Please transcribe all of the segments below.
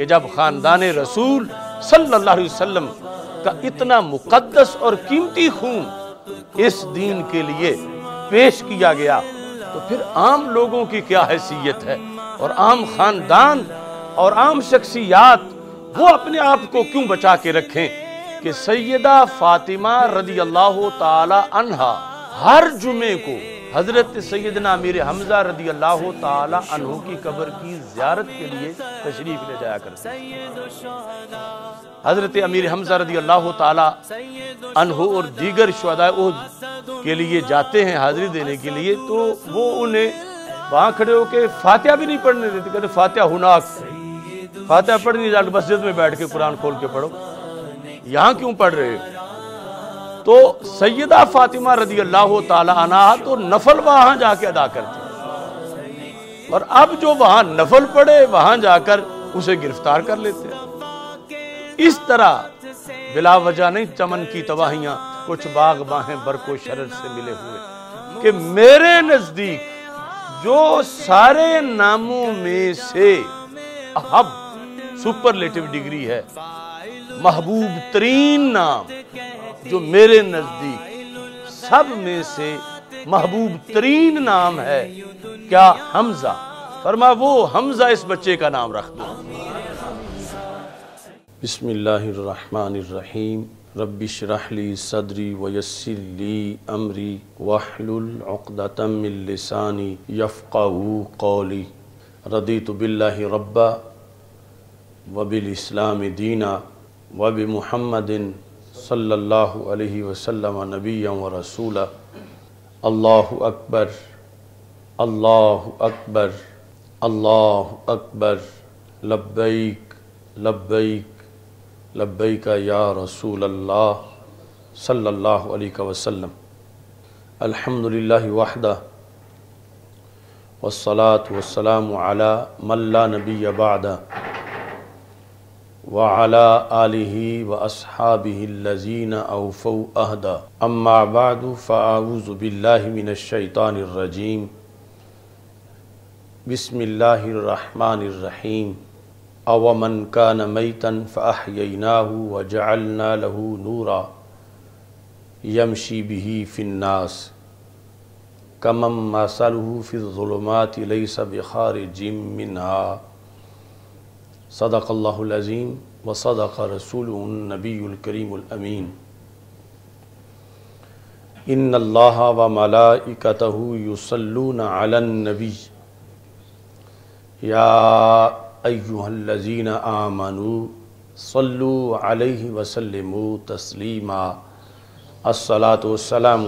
कि जब ख़ानदान रसूल सल्लल्लाहु अलैहि वसल्लम का इतना मुकद्दस और कीमती खून इस दीन के लिए पेश किया गया तो फिर आम लोगों की क्या हैसियत है और आम ख़ानदान और आम शख्सियात वो अपने आप को क्यों बचा के रखें कि सैदा फ़ातिमा रदी अल्लाह तला हर जुमे को हजरत सैदना मीर हमजा रदी अल्लाह तहों की कबर की जियारत के लिए तशरीफ ले जाया करते हजरत अमीर हमजा रदी अल्लाह तहों और दीगर शुदा के लिए जाते हैं हाजिरी देने के लिए तो वो उन्हें वहां खड़े होके फातिहा भी नहीं पढ़ने देते कहते फातिहा हुनाक फातिहा पढ़ नहीं जाते मस्जिद में बैठ के कुरान खोल के पढ़ो यहाँ क्यों पढ़ रहे हो तो सैदा फातिमा रजी अल्लाह तना तो नफल वहां जाके अदा करते और अब जो वहां नफल पड़े वहां जाकर उसे गिरफ्तार कर लेते हैं इस तरह बिला वजह नहीं चमन की तबाहियां कुछ बाग बाहें बरको शरद से मिले हुए कि मेरे नजदीक जो सारे नामों में से अहब सुपरलेटिव डिग्री है महबूब तरीन नाम जो मेरे नज़दीक सब में से महबूब तरीन नाम है क्या हमजा फरमा वो हमजा इस बच्चे का नाम रख दो बसमीम रबिश रहली सदरी वयसली अमरी वाहलतमिलसानी यफ़ाऊ कौली रदी तो बिल्ला रब्बा वबिल इस्लाम दीना वब महमद सल्ला वसम नबी व रसूल अल्लाह अकबर अल्लाह अकबर अल्लाह अकबर लब्बैक लब्बैक लब्बैक या रसूल अल्लाह सल्लल्लाहु अलैहि वसल्लम अल्हम्दुलिल्लाह वहदा वस्सलात वस्सलाम अला मल्ला नबी बादा वाला आलि व असहाबीन अवफ़ अहदा अम्माबाद फ़ाऊज़बिल्लामिनशैतानरजीम बसमीम अवमन का नमतन फ़ाहनाहू व जालना लहू नूरा यमशी बिही फ़िन्नास कमम मसलहू फ़िलमात लई सब ख़ार जिम मिनहा सदाक़ल्लाज़ीम व सदाक़ नबी इन अल्लाह व मलाइकत युसल्लूनबी या अयुहल्लजीन आमनु सल्लु अलैहि वसल्लम तस्लीमा अस्सलाम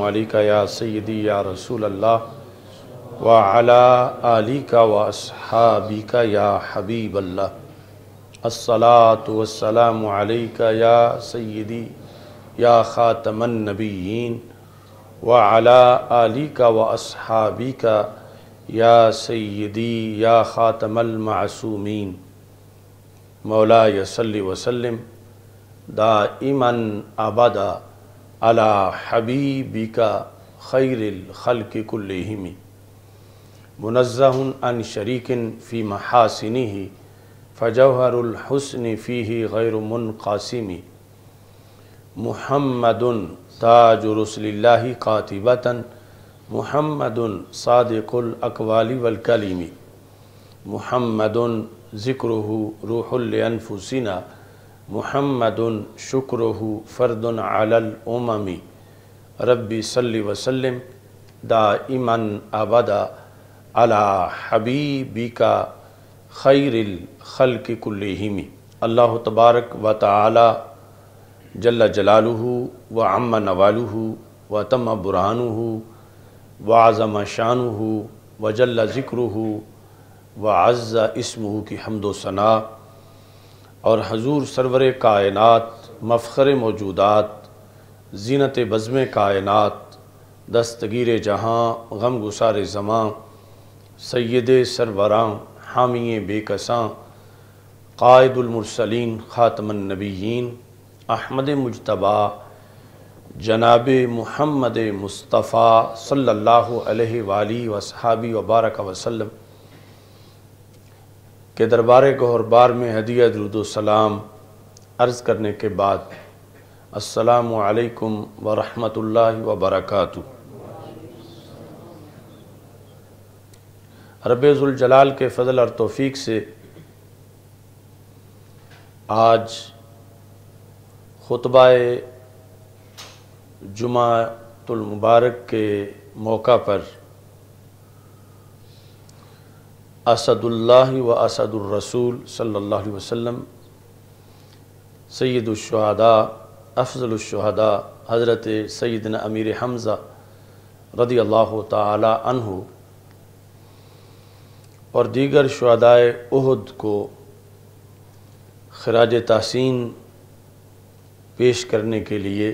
या सैदी या रसूल अल्लाह व अला का व असहाबिका या हबीब असलातुसलामका या सैदी या ख़ातमन नबीन व अला अली का व असहाबी या सदी या ख़ातमल मासूमीन मौला यसल्ल वसलम दा इमन आबादा अला हबीबिका का खैरखल कुल्लमी मुनज़न अन शरीकिन फ़ी महासिनी फ़जहरहसन फ़ी गैर मुनकासिमी महमद ताज रसल्ला कातिबता महमद सादिकुल अकवाली वलकलीमी महमद ज़िक्र रूहलफुसिना महमद शुक्र फ़र्दन अलमी रबी सल्ली वसलम दाइमन अबदा अला हबीबी का खैरिल खल के हीमी अल्लाह तबारक व ताली जल्ला जलालू व अम्मा नवालू व तम बुरहानू व आज़म शानू व जल्ला ज़िक्र व अज़्ज़ा इसमू की हमदोसना और हजूर सरवर कायनत मफ़र मौजूदात जीनत बज़म कायनत दस्तगीर जहाँ गम गुसार जमां सैद सरवरां हामी बेकसा कायदुलमरसलिन ख़ातमनबीन अहमद मुशतबा जनाब महमद मुस्तफ़ा सल्ला वसहबी वबारक वसलम के दरबार गहरबार में हदिया दरुदोसलाम अर्ज़ करने के बाद असलकम वरहमल वर्का रबाल के फ़ल और तोफ़ी से आज खुतबा जुमातुलमबारक के मौका पर असदुल्ला व असदुलरसूल सल्ला वसम सैदुलशहदा अफजलशहदा हज़रत सैदन अमीर हमज़ा रदी अल्लाह तहु और दीगर शदाय उहद को खराज तहसीन पेश करने के लिए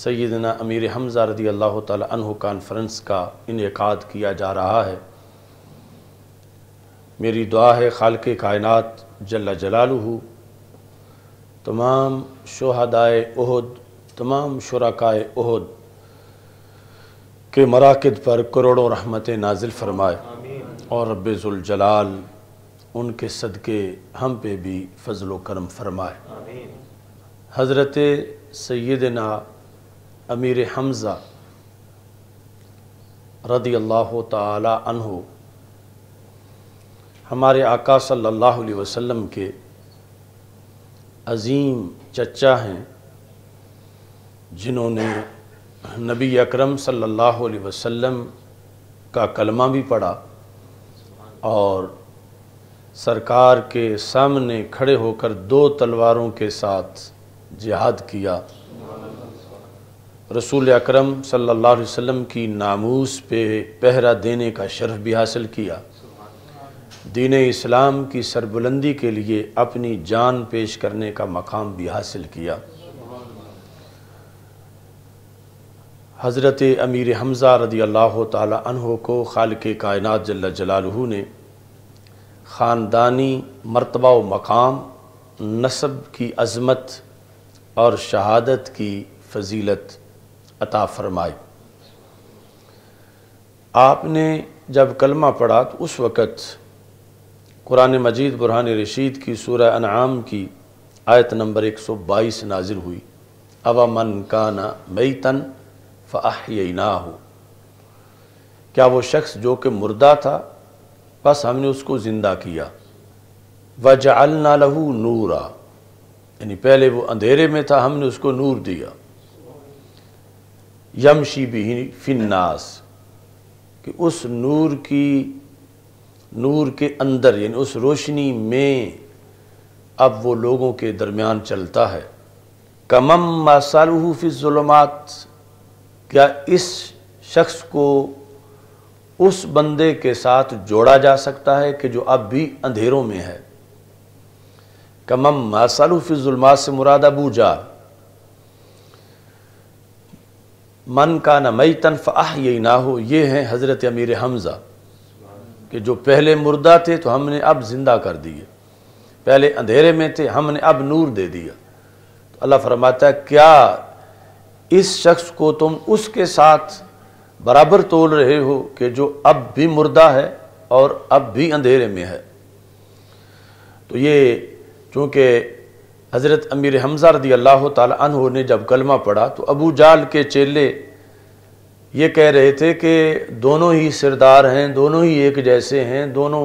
सैदना अमीर हमजा रदी अल्लाह तह कॉन्फ्रेंस का इनका किया जा रहा है मेरी दुआ है खाल के कायनत जल्ला जलालू तमाम शहदाय उहद तमाम शुराकाय उहद के मराकद पर करोड़ों रहमत नाजिल फरमाए और रबाल उनके सदक़े हम पे भी फ़जल करम फरमाए हज़रत सैदना अमीर हमज़ा रदी अल्लाह तहो हमारे आका सल्लल्लाहु अलैहि वसल्लम के अजीम चचा हैं जिन्होंने नबी अकरम सल्लल्लाहु अलैहि वसल्लम का कलमा भी पढ़ा और सरकार के सामने खड़े होकर दो तलवारों के साथ जिहाद किया रसूल अकरम सल्लल्लाहु अलैहि वसल्लम की नामूस पे पहरा देने का शर्फ भी हासिल किया दीन इस्लाम की सरबुलंदी के लिए अपनी जान पेश करने का मकाम भी हासिल किया हज़रत अमीर हमज़ा रदी अल्लाह तहो को खाल के कायनत जल्ला जलालहू ने ख़ानदानी मरतबा व मकाम नसब की अज़मत और शहादत की फजीलत अता फरमाई आपने जब कलमा पढ़ा तो उस वक़्त कुरान मजीद बुरहान रशीद की सूर अनाम की आयत नंबर 122 नाजिल हुई अवा मन काना मई तन फ़ाहना हो क्या वो शख्स जो कि मुर्दा था बस हमने उसको ज़िंदा किया वजालना लहू नूरा यानी पहले वो अंधेरे में था हमने उसको नूर दिया यमशी भी फिन्नास कि उस नूर की नूर के अंदर यानी उस रोशनी में अब वो लोगों के दरमियान चलता है कमम मसालहू फ़िज़ुलमात क्या इस शख्स को उस बंदे के साथ जोड़ा जा सकता है कि जो अब भी अंधेरों में है कमम मासालू फिजुलमात से मुराद जा मन का न मई तनफ आह यही ना हो ये हैं हज़रत अमीर हमज़ा कि जो पहले मुर्दा थे तो हमने अब ज़िंदा कर दिए पहले अंधेरे में थे हमने अब नूर दे दिया तो अल्लाह फरमाता है क्या इस शख्स को तुम उसके साथ बराबर तोल रहे हो कि जो अब भी मुर्दा है और अब भी अंधेरे में है तो ये चूँकि हज़रत अमीर हमजा रदी अल्लाह तन ने जब कलमा पढ़ा तो अबू जाल के चेले ये कह रहे थे कि दोनों ही सिरदार हैं दोनों ही एक जैसे हैं दोनों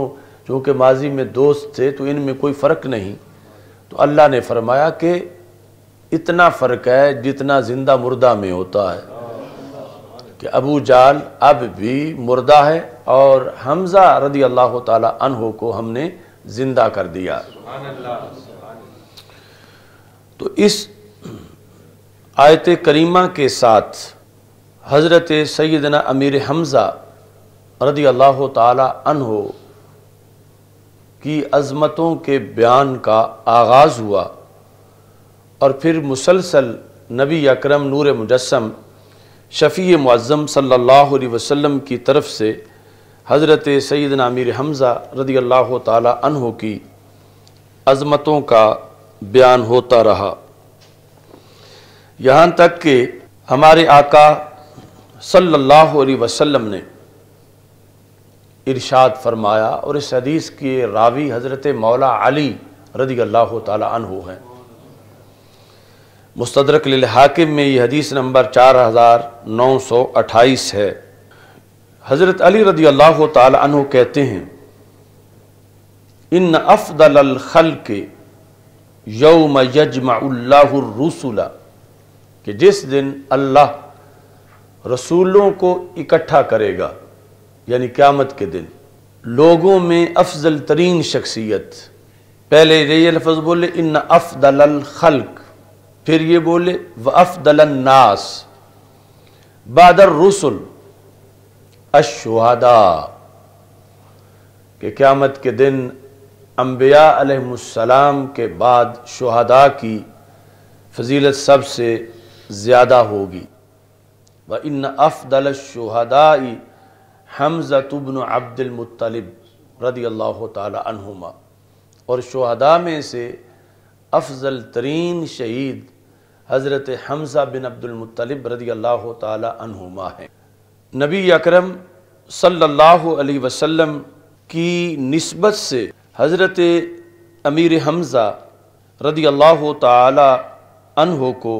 चूँकि माजी में दोस्त थे तो इनमें कोई फ़र्क नहीं तो अल्लाह ने फरमाया कि इतना फ़र्क है जितना ज़िंदा मुर्दा में होता है कि अबू जाल अब भी मुर्दा है और हमज़ा रदी अल्लाह तहो को हमने ज़िंदा कर दिया तो इस आयत करीमा के साथ हज़रत सैदना अमीर हमज़ा रदी अल्लाह तहो की अज़मतों के बयान का आगाज़ हुआ और फिर मुसलसल नबी अकरम नूर मुजस्म शफ़ी मुज़म सल्लल्लाहु अलैहि वसल्लम की तरफ से हज़रत सैद आमिर हमज़ा रदी अल्लाह तहों की अज़मतों का बयान होता रहा यहाँ तक कि हमारे आका सल्लल्लाहु अलैहि वसल्लम ने इरशाद फरमाया और इस हदीस के रावी हज़रत मौला अली रदी अल्लाह तहों हैं मुस्तरक हाकिम में ये हदीस नंबर चार हज़ार नौ सौ अट्ठाईस है हज़रत अली रदी अल्लाह तु कहते हैं इन अफदल खल के यौम यजमा कि जिस दिन अल्लाह रसूलों को इकट्ठा करेगा यानी क़्यामत के दिन लोगों में अफजल तरीन शख्सियत पहले ये लफ्ज़ बोले इन अफदल खलक फिर ये बोले व अफदलन्नास बादर रसुल अशहदा के क़्यामत के दिन अम्बिया अलैहिस्सलाम के बाद शहदा की फजीलत सबसे ज़्यादा होगी व इन अफदल शहदाई हमजा तबन अब्दुलमतलब रदी अल्लाह तुमा और शुहदा में से अफजल तरीन शहीद हज़रत हमज़ा बिन अब्दुलमतलब रदी अल्लाह तुमा हैं नबी अकरम सल्लल्लाहु अलैहि वसल्लम की नस्बत से हज़रत अमीर हमज़ा रदी अल्लाह तहों को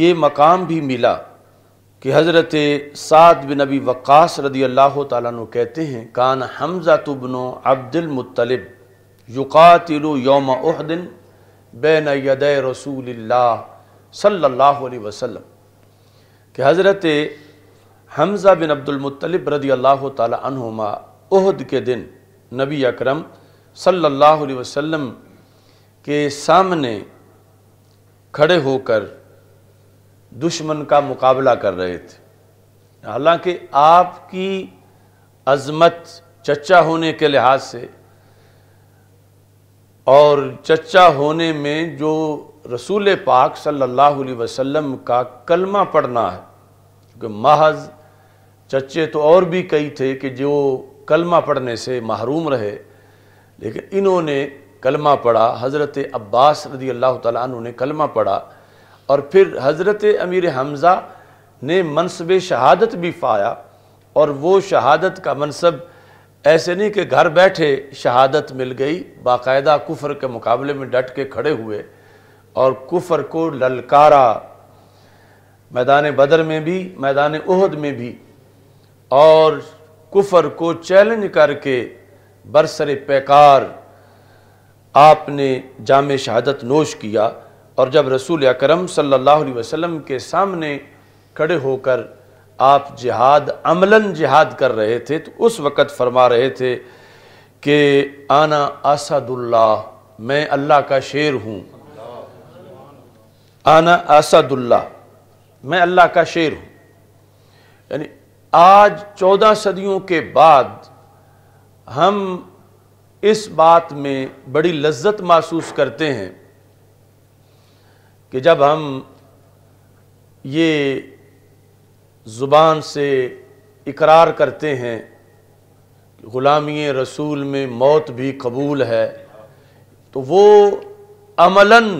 ये मकाम भी मिला कि हज़रत साद बिन नबी वक़ास रदी अल्लाह तु कहते हैं कान हमज़ा तुबनो अब्दुलमतलब युकातिल योम उहदिन बैन यद रसूल सल्लल्लाहु अलैहि वसल्लम कि हज़रत हमज़ा बिन अब्दुलमतलब रदी अल्लाह तुमा उहद के दिन नबी अकरम सल्लल्लाहु अलैहि वसल्लम के सामने खड़े होकर दुश्मन का मुकाबला कर रहे थे हालांकि आपकी अजमत चचा होने के लिहाज से और चचा होने में जो रसूल पाक सल्लल्लाहु अलैहि वसल्लम का कलमा पढ़ना है क्योंकि महज चच्चे तो और भी कई थे कि जो कलमा पढ़ने से महरूम रहे लेकिन इन्होंने कलमा पढ़ा हज़रत अब्बास रदी अल्लाह तु ने कलमा पढ़ा और फिर हज़रत अमीर हमज़ा ने मनसब शहादत भी पाया और वो शहादत का मनसब ऐसे नहीं कि घर बैठे शहादत मिल गई बाकायदा कुफर के मुकाबले में डट के खड़े हुए और कुफर को ललकारा मैदान बदर में भी मैदान उहद में भी और कुफर को चैलेंज करके बरसर पैकार आपने जाम शहादत नोश किया और जब रसूल अकरम सल्लल्लाहु अलैहि वसल्लम के सामने खड़े होकर आप जिहाद अमलन जिहाद कर रहे थे तो उस वक़्त फरमा रहे थे कि आना असदुल्ला मैं अल्लाह का शेर हूँ आना असदुल्ला मैं अल्लाह का शेर हूँ यानी आज चौदह सदियों के बाद हम इस बात में बड़ी लज्जत महसूस करते हैं कि जब हम ये ज़ुबान से इकरार करते हैं ग़ुलामी रसूल में मौत भी कबूल है तो वो अमलन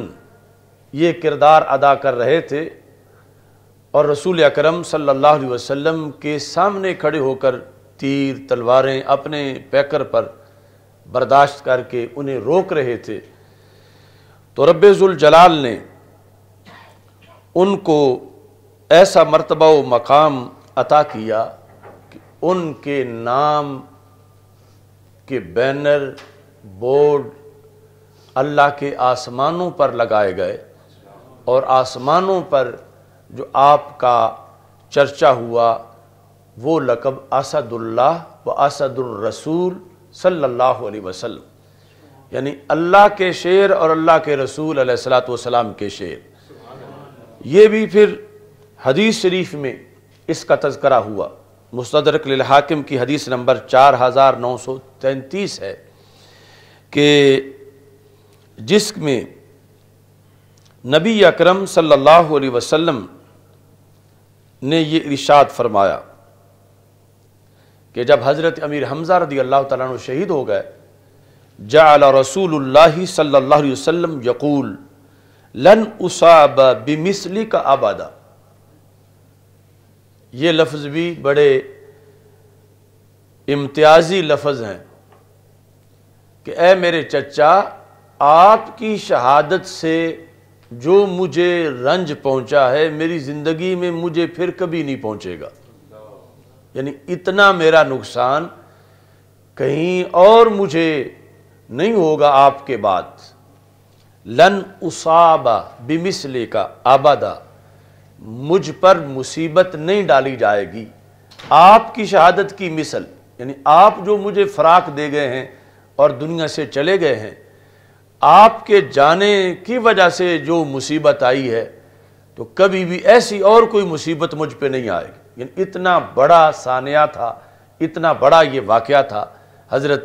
ये किरदार अदा कर रहे थे और रसूल अकरम सल्लल्लाहु अलैहि वसल्लम के सामने खड़े होकर तीर तलवारें अपने पैकर पर बर्दाश्त करके उन्हें रोक रहे थे तो जलाल ने उनको ऐसा मरतबा व मकाम अता किया कि उनके नाम के बैनर बोर्ड अल्लाह के आसमानों पर लगाए गए और आसमानों पर जो आपका चर्चा हुआ वो लकब असदुल्ला व असदुलरसूल सल्लल्लाहु अलैहि वसल्लम यानी अल्लाह के शेर और अल्लाह के रसूल सलाम के शेर ये भी फिर हदीस शरीफ में इसका तस्करा हुआ मुस्तरक हाकिम की हदीस नंबर चार हज़ार नौ सौ तैंतीस है कि जिसमें नबी अकरम सल्लल्लाहु अलैहि वसल्लम ने ये इरशाद फरमाया कि जब हज़रत अमीर हमज़ा रदी अल्लाह तु शहीद हो गए जाल रसूल सल्ला वसम यकूल लन उसाब बिमिसली का आबादा ये लफ्ज़ भी बड़े इम्तियाजी लफ्ज़ हैं कि ए मेरे चचा आपकी शहादत से जो मुझे रंज पहुंचा है मेरी ज़िंदगी में मुझे फिर कभी नहीं पहुंचेगा यानी इतना मेरा नुकसान कहीं और मुझे नहीं होगा आपके बाद लन उसाबा बिमिसले का आबादा मुझ पर मुसीबत नहीं डाली जाएगी आपकी शहादत की मिसल यानी आप जो मुझे फराक दे गए हैं और दुनिया से चले गए हैं आपके जाने की वजह से जो मुसीबत आई है तो कभी भी ऐसी और कोई मुसीबत मुझ पर नहीं आएगी यानी इतना बड़ा सानिया था इतना बड़ा ये वाक़ था हज़रत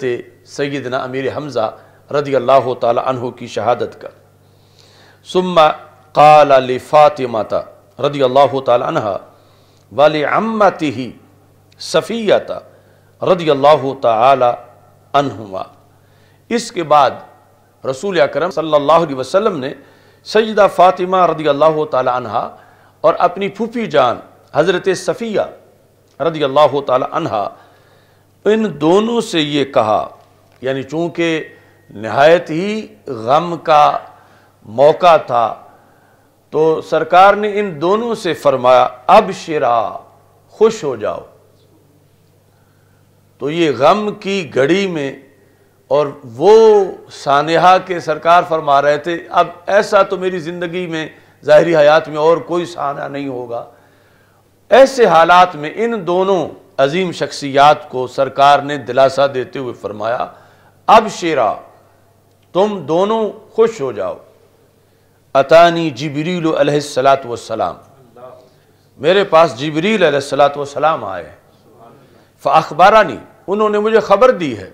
सैदना अमीर हमज़ा रदी अल्लाह तहु की शहादत का सुम्मा काला फ़ातिमाता रदी अल्लाह तहा वाल अम्मती ही सफ़ीता रदी अल्लाह तुमा इसके बाद रसूल अक्रम सल्लाम ने सजदा फ़ातिमा रदी अल्लाह तह और अपनी फूफी जान हज़रत सफ़िया रदी अल्लाह तह इन दोनों से ये कहा यानी चूँकि नहायत ही गम का मौका था तो सरकार ने इन दोनों से फरमाया अब शरा खुश हो जाओ तो ये गम की घड़ी में और वो सानहा के सरकार फरमा रहे थे अब ऐसा तो मेरी ज़िंदगी में ज़ाहरी हयात में और कोई साना नहीं होगा ऐसे हालात में इन दोनों अजीम शख्सियात को सरकार ने दिलासा देते हुए फरमाया अब शेरा तुम दोनों खुश हो जाओ अतानी जबरील सलात वसलाम मेरे पास जबरील सलात वसलाम आए फ अखबारानी उन्होंने मुझे ख़बर दी है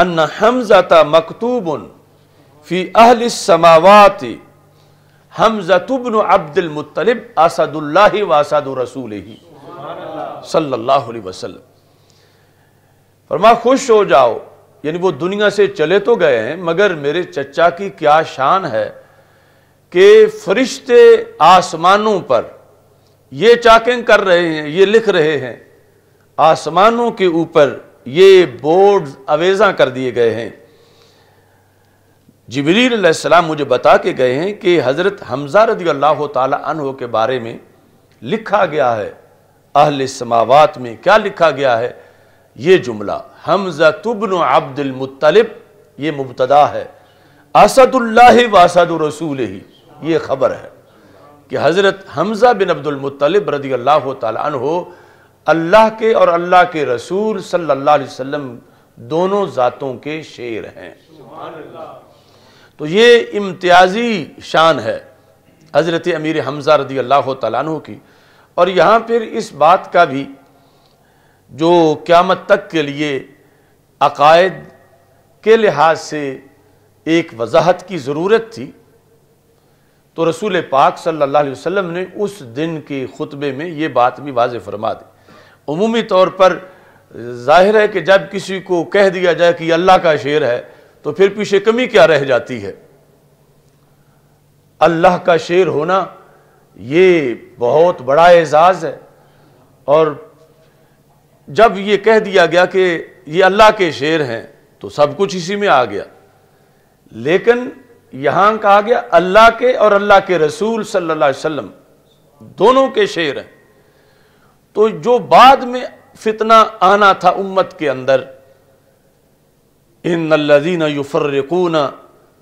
अन हमजता मकतूबन फ़ी अहल समावाति हमजतुबन अब्दुलमतलब असदुल्ला वसद रसूल ही सल्लल्लाहु अलैहि वसल्लम फरमा खुश हो जाओ यानी वो दुनिया से चले तो गए हैं मगर मेरे चचा की क्या शान है कि फरिश्ते आसमानों पर ये चाकिंग कर रहे हैं ये लिख रहे हैं आसमानों के ऊपर ये बोर्ड अवेजा कर दिए गए हैं जबरीसम मुझे बता के गए हैं कि हज़रत हमजा रदी अल्लाह तहो के बारे में लिखा गया है अहल समावत में क्या लिखा गया है ये जुमला हमजा तुबन अब्दुलमतलब ये मुबतदा है असदुल्ला वसद रसूल ही ये खबर है कि हज़रत हमजा बिन अब्दुलमतलब रदी अल्लाह तहो अल्लाह के और अल्लाह के रसूल सल्लल्लाहु अलैहि वसल्लम दोनों ज़ातों के शेर हैं तो ये इम्तियाजी शान है हज़रत अमीर हमज़ा रदी अल्लाह तु की और यहाँ पर इस बात का भी जो क़्यामत तक के लिए अकायद के लिहाज से एक वजाहत की ज़रूरत थी तो रसूल पाक सल्लल्लाहु अलैहि वसल्लम ने उस दिन के ख़ुतबे में ये बात भी वाज फरमा दी अमूमी तौर पर जाहिर है कि जब किसी को कह दिया जाए कि अल्लाह का शेर है तो फिर पीछे कमी क्या रह जाती है अल्लाह का शेर होना ये बहुत बड़ा एजाज़ है और जब ये कह दिया गया कि ये अल्लाह के शेर हैं तो सब कुछ इसी में आ गया लेकिन यहां कहा गया अल्लाह के और अल्लाह के रसूल सल्लल्लाहु अलैहि वसल्लम दोनों के शेर हैं तो जो बाद में फितना आना था उम्मत के अंदर इन नल्लजीना युफरकूना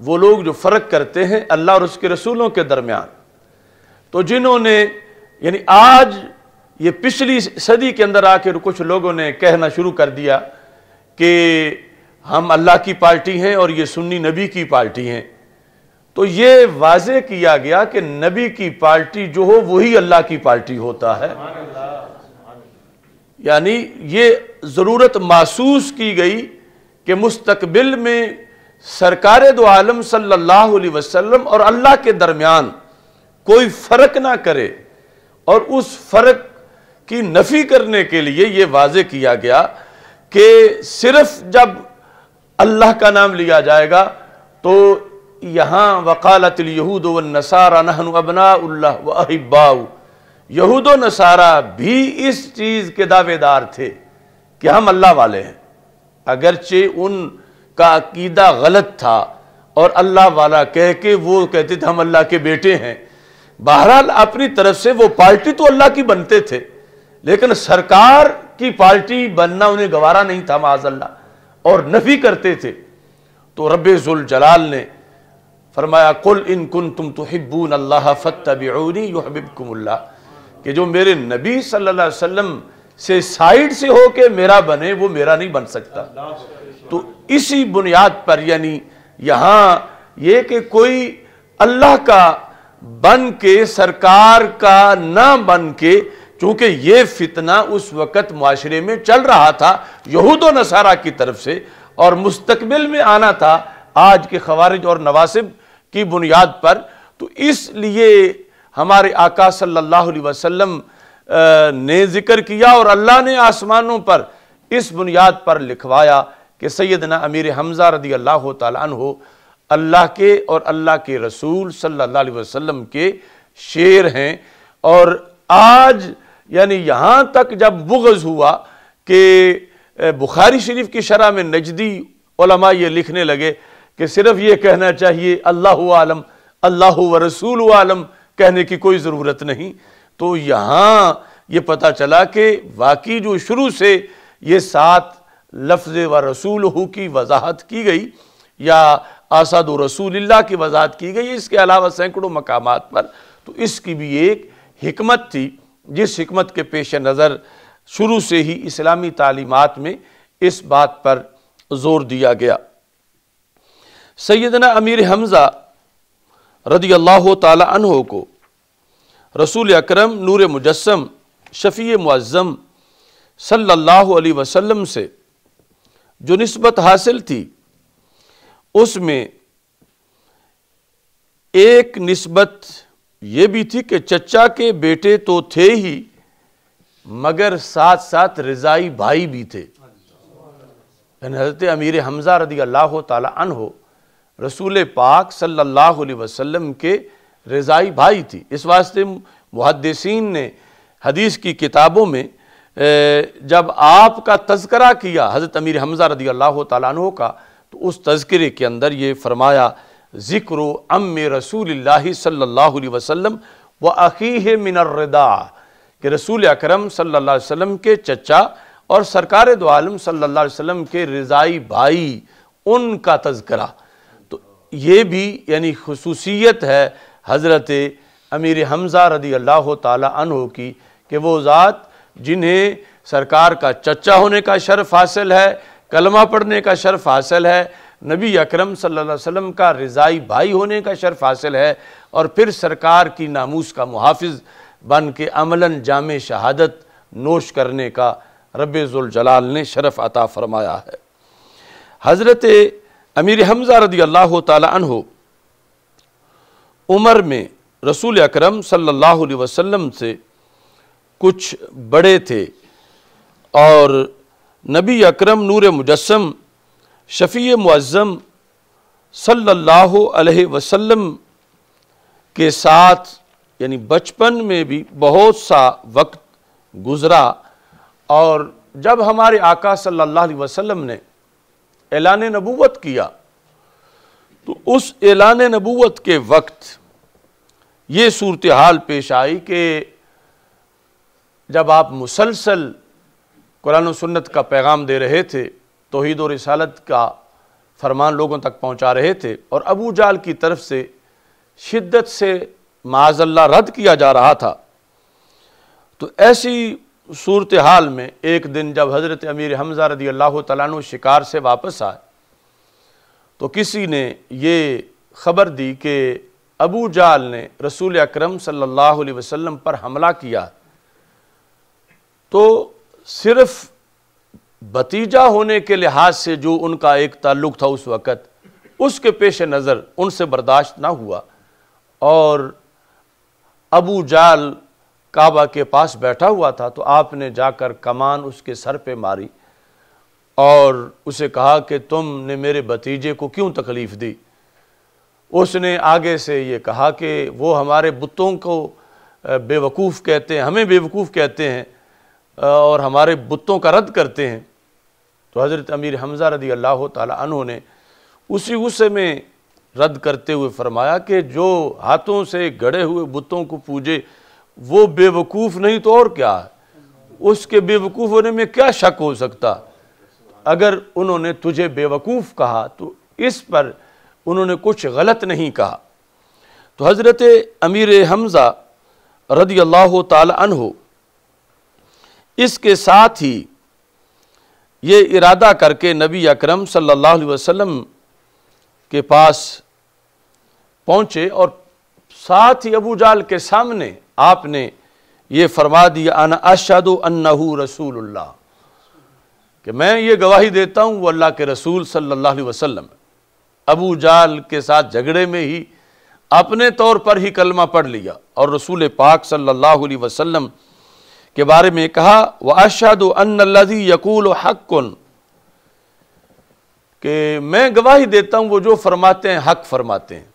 वो लोग जो फ़र्क करते हैं अल्लाह और उसके रसूलों के दरमियान तो जिन्होंने यानी आज ये पिछली सदी के अंदर आकर कुछ लोगों ने कहना शुरू कर दिया कि हम अल्लाह की पार्टी हैं और ये सुन्नी नबी की पार्टी हैं तो ये वाजे किया गया कि नबी की पार्टी जो हो वही अल्लाह की पार्टी होता है यानी ये ज़रूरत महसूस की गई कि मुस्तबिल में सरकार दो आलम सल्लल्लाहु अलैहि वसल्लम और अल्लाह के दरमियान कोई फ़र्क ना करे और उस फ़र्क की नफ़ी करने के लिए ये वाज किया गया कि सिर्फ जब अल्लाह का नाम लिया जाएगा तो यहाँ वकालत यहूद व नसारा नहन अबना व अहिब्बाऊ यहूद नसारा भी इस चीज़ के दावेदार थे कि हम अल्लाह वाले हैं अगरचे उनका अकीदा गलत था और अल्लाह वाला कह के वो कहते थे हम अल्लाह के बेटे हैं बहरहाल अपनी तरफ से वो पार्टी तो अल्लाह की बनते थे लेकिन सरकार की पार्टी बनना उन्हें गवारा नहीं था माजल्ला और नफी करते थे तो रब्बुल जलाल ने फरमाया कुल इन कुन तुम तो हिब्बून अल्लाह फ़तबी युहबिबकुमुल्ला कि जो मेरे नबी सल्लल्लाहु अलैहि वसल्लम से साइड से हो के मेरा बने वो मेरा नहीं बन सकता तो इसी बुनियाद पर यानी यहाँ ये कि कोई अल्लाह का बन के सरकार का ना बन के चूंकि ये फितना उस वक़्त माशरे में चल रहा था यहूद नसारा की तरफ से और मुस्तकबिल में आना था आज के खवारिज और नवासिब की बुनियाद पर तो इसलिए हमारे आका सल्लल्लाहु अलैहि वसल्लम ने ज़िक्र किया और अल्लाह ने आसमानों पर इस बुनियाद पर लिखवाया कि सैदना अमीर हमज़ा रदी अल्लाह तहो अल्लाह के और अल्लाह के रसूल सल्लल्लाहु अलैहि वसल्लम के शेर हैं और आज यानी यहाँ तक जब बुगज़ हुआ कि बुखारी शरीफ की शरह में नजदी ये लिखने लगे कि सिर्फ ये कहना चाहिए अल्लाह आलम अल्लाह व रसूल आलम कहने की कोई ज़रूरत नहीं तो यहाँ ये पता चला कि वाकई जो शुरू से ये सात लफ्ज़ व रसूल हो की वजाहत की गई या आसाद रसूल्ला की वजाहत की गई इसके अलावा सैकड़ों मकाम पर तो इसकी भी एक हमत थी जिस हमत के पेश नज़र शुरू से ही इस्लामी तालीमत में इस बात पर ज़ोर दिया गया सैदना अमीर हमज़ा रदी अल्लाह तहो को रसूल अक्रम नूर मुजस्म शफ़ी मुआजम सल्लल्लाहु अलैहि वसल्लम से जो नस्बत हासिल थी उसमें एक नस्बत ये भी थी कि चचा के बेटे तो थे ही मगर साथ साथ रज़ाई भाई भी थे हज़रत अमीर हमज़ा रदी अल्लाह तन हो रसूल पाक सल्लल्लाहु अलैहि वसल्लम के रज़ाई भाई थी इस वास्ते मुहदसिन ने हदीस की किताबों में जब आपका तस्करा किया हज़रत अमीर हमज़ा रदी अल्लाह तु का तो उस तस्करे के अंदर ये फरमाया ज़िक्र अम रसूल सल्ला वसम व अखी मिनरदा कि रसूल अक्रम सल्ला वम के चचा और सरकार दो आलम सल्ला वम के रज़ाई भाई उनका तस्करा ये भी यानी खसूसियत है हज़रत अमीर हमज़ा रदी अल्लाह तहो की कि वो ज़ात जिन्हें सरकार का चचा होने का शर्फ़ हासिल है कलमा पढ़ने का शर्फ़ हासिल है नबी अकरम सल्लल्लाहु अलैहि वसल्लम का रज़ाई भाई होने का शर्फ़ हासिल है और फिर सरकार की नामूस का मुहाफ़ बन के अमला जाम शहादत नोश करने का रबाल ने शरफ़ अता फ़रमाया है हज़रत अमीर हमजा रदी अल्लाह हो उम्र में रसूल अकरम सल्लल्लाहु अलैहि वसल्लम से कुछ बड़े थे और नबी अकरम नूर मुजस्म शफ़ी मुआज़म सल्लल्लाहु अलैहि वसल्लम के साथ यानी बचपन में भी बहुत सा वक्त गुज़रा और जब हमारे आका सल्लल्लाहु अलैहि वसल्लम ने ऐलान नबूवत किया तो उस ऐलान नबूवत के वक्त ये सूरत हाल पेश आई कि जब आप मुसलसल कुरान सुन्नत का पैगाम दे रहे थे तोहद और रसालत का फरमान लोगों तक पहुँचा रहे थे और अबू जाल की तरफ से शिद्दत से माजल्ला रद्द किया जा रहा था तो ऐसी सूरत हाल में एक दिन जब हज़रत अमीर हमजा रदी अल्लाह तु शिकार से वापस आए तो किसी ने ये ख़बर दी कि अबू जाल ने रसूल अक्रम सल्ला वसलम पर हमला किया तो सिर्फ भतीजा होने के लिहाज से जो उनका एक ताल्लुक था उस वक़्त उसके पेश नज़र उनसे बर्दाश्त ना हुआ और अबू जाल काबा के पास बैठा हुआ था तो आपने जाकर कमान उसके सर पे मारी और उसे कहा कि तुमने मेरे भतीजे को क्यों तकलीफ़ दी उसने आगे से ये कहा कि वो हमारे बुतों को बेवकूफ़ कहते हैं हमें बेवकूफ़ कहते हैं और हमारे बुतों का रद्द करते हैं तो हज़रत अमीर हमज़ा रदी अल्लाह तु ने उसी गुस्से में रद्द करते हुए फरमाया कि जो हाथों से गड़े हुए बुतों को पूजे वो बेवकूफ़ नहीं तो और क्या है उसके बेवकूफ़ होने में क्या शक हो सकता अगर उन्होंने तुझे बेवकूफ़ कहा तो इस पर उन्होंने कुछ गलत नहीं कहा तो हज़रत अमीर हमज़ा रदी अल्लाह तन हो इसके साथ ही ये इरादा करके नबी अकरम सल्लल्लाहु अलैहि वसल्लम के पास पहुँचे और साथ ही अबू जाल के सामने आपने ये फरमा दिया अन अशद रसूल रसूलुल्लाह कि मैं ये गवाही देता हूँ वो अल्लाह के रसूल सल्लल्लाहु अलैहि वसल्लम अबू जाल के साथ झगड़े में ही अपने तौर पर ही कलमा पढ़ लिया और रसूल पाक सल्लल्लाहु अलैहि वसल्लम के बारे में कहा वह अशद अन्नदी यकूल हक़ुन के मैं गवाही देता हूँ वो जो फरमाते हैं हक फरमाते हैं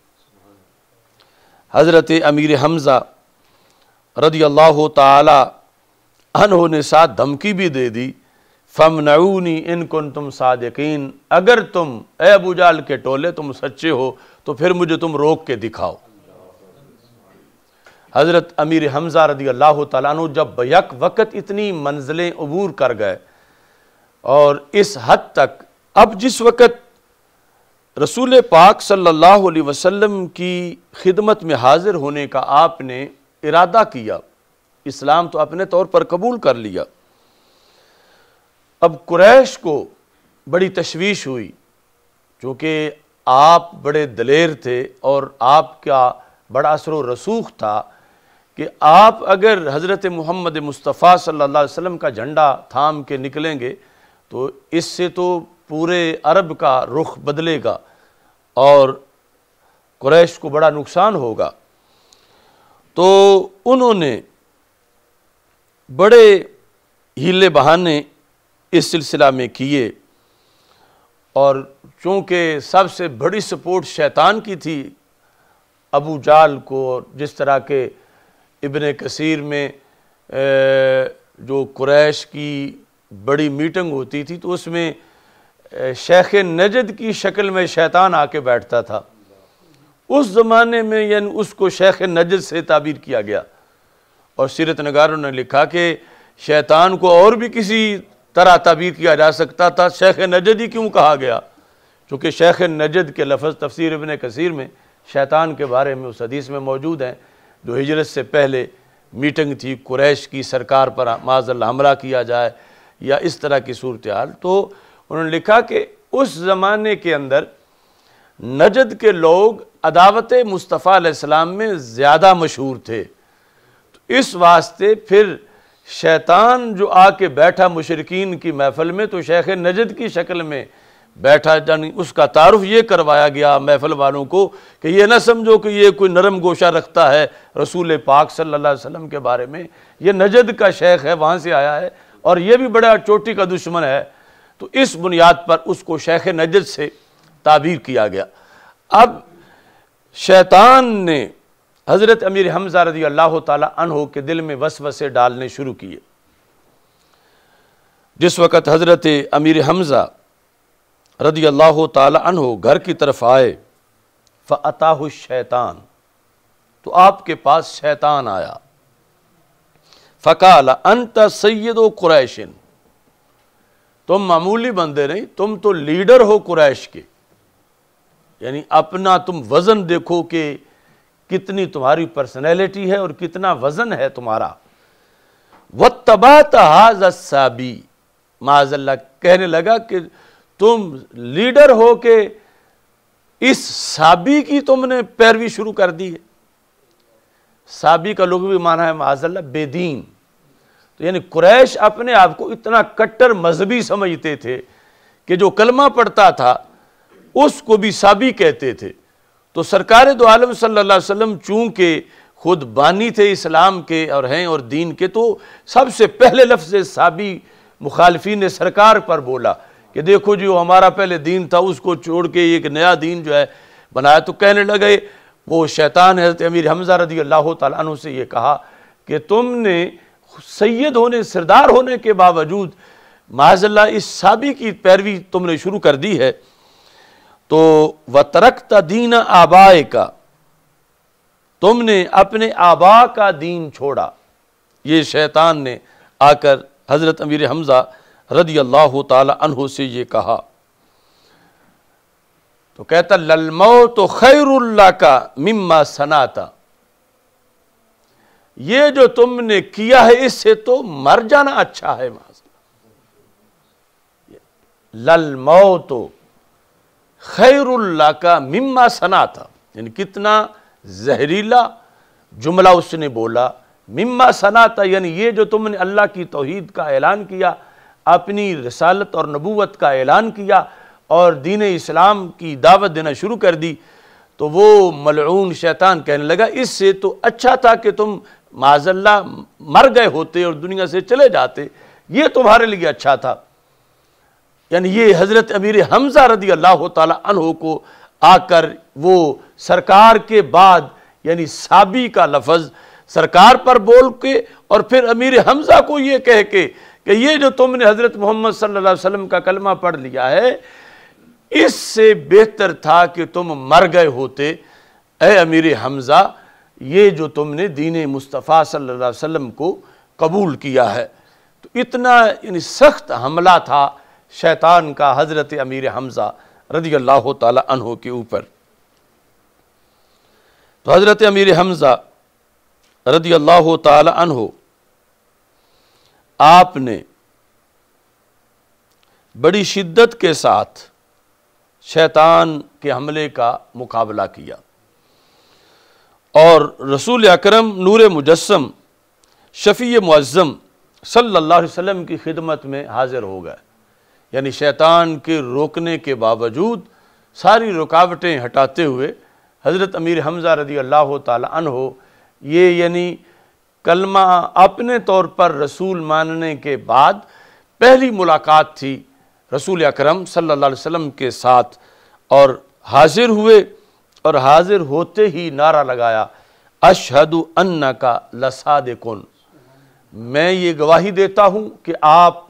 हज़रत अमीर हमज़ा रदी अल्लाह तन ने साथ धमकी भी दे दी फम नऊनी इन कन तुम यकीन अगर तुम ए बुजाल के टोले तुम सच्चे हो तो फिर मुझे तुम रोक के दिखाओ हज़रत अमीर हमज़ा रदी अल्लाह तु जब यक वक़्त इतनी मंजिलें अबूर कर गए और इस हद तक अब जिस वक़्त रसूल पाक सल्ला वसलम की खिदमत में हाज़िर होने का आपने इरादा किया इस्लाम तो अपने तौर पर कबूल कर लिया अब कुरैश को बड़ी तशवीश हुई चूँकि आप बड़े दलेर थे और आपका बड़ा असर रसूख था कि आप अगर हज़रत मोहम्मद मुस्तफ़ा सल्लल्लाहु अलैहि वसल्लम का झंडा थाम के निकलेंगे तो इससे तो पूरे अरब का रुख बदलेगा और कुरैश को बड़ा नुकसान होगा तो उन्होंने बड़े हीले बहाने इस सिलसिला में किए और चूँकि सबसे बड़ी सपोर्ट शैतान की थी अबू जाल को जिस तरह के इबन कसीर में जो कुरैश की बड़ी मीटिंग होती थी तो उसमें शेख नजद की शक्ल में शैतान आके बैठता था उस ज़माने में यानी उसको शेख नजद से ताबीर किया गया और सीरत नगारों ने लिखा कि शैतान को और भी किसी तरह ताबीर किया जा सकता था शेख नजद ही क्यों कहा गया चूँकि शेख नजद के लफज तफसर इबन कसर में शैतान के बारे में उस हदीस में मौजूद हैं जो हिजरत से पहले मीटिंग थी कुरैश की सरकार पर माजल हमला किया जाए या इस तरह की सूरत हाल तो उन्होंने लिखा कि उस ज़माने के अंदर नजद के लोग अदावत मुस्तफ़ा में ज़्यादा मशहूर थे तो इस वास्ते फिर शैतान जो आके बैठा मुशरकिन की महफ़ल में तो शेख नजद की शक्ल में बैठा यानी उसका तारफ़ ये करवाया गया महफ़ल वालों को कि यह ना समझो कि ये कोई नरम गोशा रखता है रसूल पाक सल्लल्लाहु अलैहि वसल्लम के बारे में यह नजद का शेख है वहाँ से आया है और यह भी बड़ा चोटी का दुश्मन है तो इस बुनियाद पर उसको शेख नजद से ताबीर किया गया अब शैतान ने हज़रत अमीर हमजा रजी अल्लाह अनहो के दिल में वस वसे डालने शुरू किए जिस वक़्त हज़रत अमीर हमज़ा रदी अल्लाह तहो घर की तरफ आए फ़ताह शैतान तो आपके पास शैतान आया फ़काल अंत सैद कुरैशन तुम मामूली बंदे नहीं तुम तो लीडर हो कुरैश के यानी अपना तुम वज़न देखो कि कितनी तुम्हारी पर्सनैलिटी है और कितना वज़न है तुम्हारा व तबाह तहाजाबी माजल्ला कहने लगा कि तुम लीडर हो के इस साबी की तुमने पैरवी शुरू कर दी है साबी का लोग भी माना है माजल्ला बेदीन तो यानी कुरैश अपने आप को इतना कट्टर मजहबी समझते थे कि जो कलमा पढ़ता था उसको भी साबी कहते थे तो सरकार दो तो आलम सल्ला अलैहि चूँकि खुद बानी थे इस्लाम के और हैं और दीन के तो सबसे पहले लफ्ज़ साबी मुखालफी ने सरकार पर बोला कि देखो जो हमारा पहले दीन था उसको छोड़ के एक नया दीन जो है बनाया तो कहने लगे वो शैतान हजरत अमीर हमजा रदी अल्लाह तु से ये कहा कि तुमने सैद होने सरदार होने के बावजूद माजल्ला इस साबी की पैरवी तुमने शुरू कर दी है तो व तरक दीन आबाए का तुमने अपने आबा का दीन छोड़ा ये शैतान ने आकर हज़रत अमीर हमज़ा रदी अल्लाह तहो से ये कहा तो कहता ललमो तो खैरुल्ला का मिम्मा सनाता ये जो तुमने किया है इससे तो मर जाना अच्छा है माजरा ललमो तो खैरुल्ला का मिम्मा सना था यानी कितना जहरीला जुमला उसने बोला मिम्मा सना था यानी ये जो तुमने अल्लाह की तोहद का ऐलान किया अपनी रसालत और नबूवत का ऐलान किया और दीन इस्लाम की दावत देना शुरू कर दी तो वो मलून शैतान कहने लगा इससे तो अच्छा था कि तुम माजल्ला मर गए होते और दुनिया से चले जाते ये तुम्हारे लिए अच्छा था यानी ये हज़रत अमीर हमज़ा रदी अल्लाह तहो को आकर वो सरकार के बाद यानी साबी का लफज सरकार पर बोल के और फिर अमीर हमज़ा को ये कह के कि ये जो तुमने हज़रत मोहम्मद सल्लल्लाहु अलैहि का कलमा पढ़ लिया है इससे बेहतर था कि तुम मर गए होते ए अमीर हमज़ा ये जो तुमने दीन मुस्तफ़ा सल्ला अलैहि को कबूल किया है तो इतना यानी सख्त हमला था शैतान का हज़रत अमीर हमज़ा रदी अल्लाह तहों के ऊपर तो हज़रत अमीर हमज़ा रदी अल्लाह तहो आपने बड़ी शिद्दत के साथ शैतान के हमले का मुकाबला किया और रसूल अकरम नूर मुजस्म शफ़ी मुज़म सल्लल्लाहु अलैहि वसल्लम की खिदमत में हाज़िर हो गए यानी शैतान के रोकने के बावजूद सारी रुकावटें हटाते हुए हज़रत अमीर हमज़ा रदी अल्लाह तन हो ये यानी कलमा अपने तौर पर रसूल मानने के बाद पहली मुलाकात थी रसूल अकरम सल्लल्लाहु अलैहि वसल्लम के साथ और हाजिर हुए और हाजिर होते ही नारा लगाया अशहद अन्ना का लसाद कौन मैं ये गवाही देता हूँ कि आप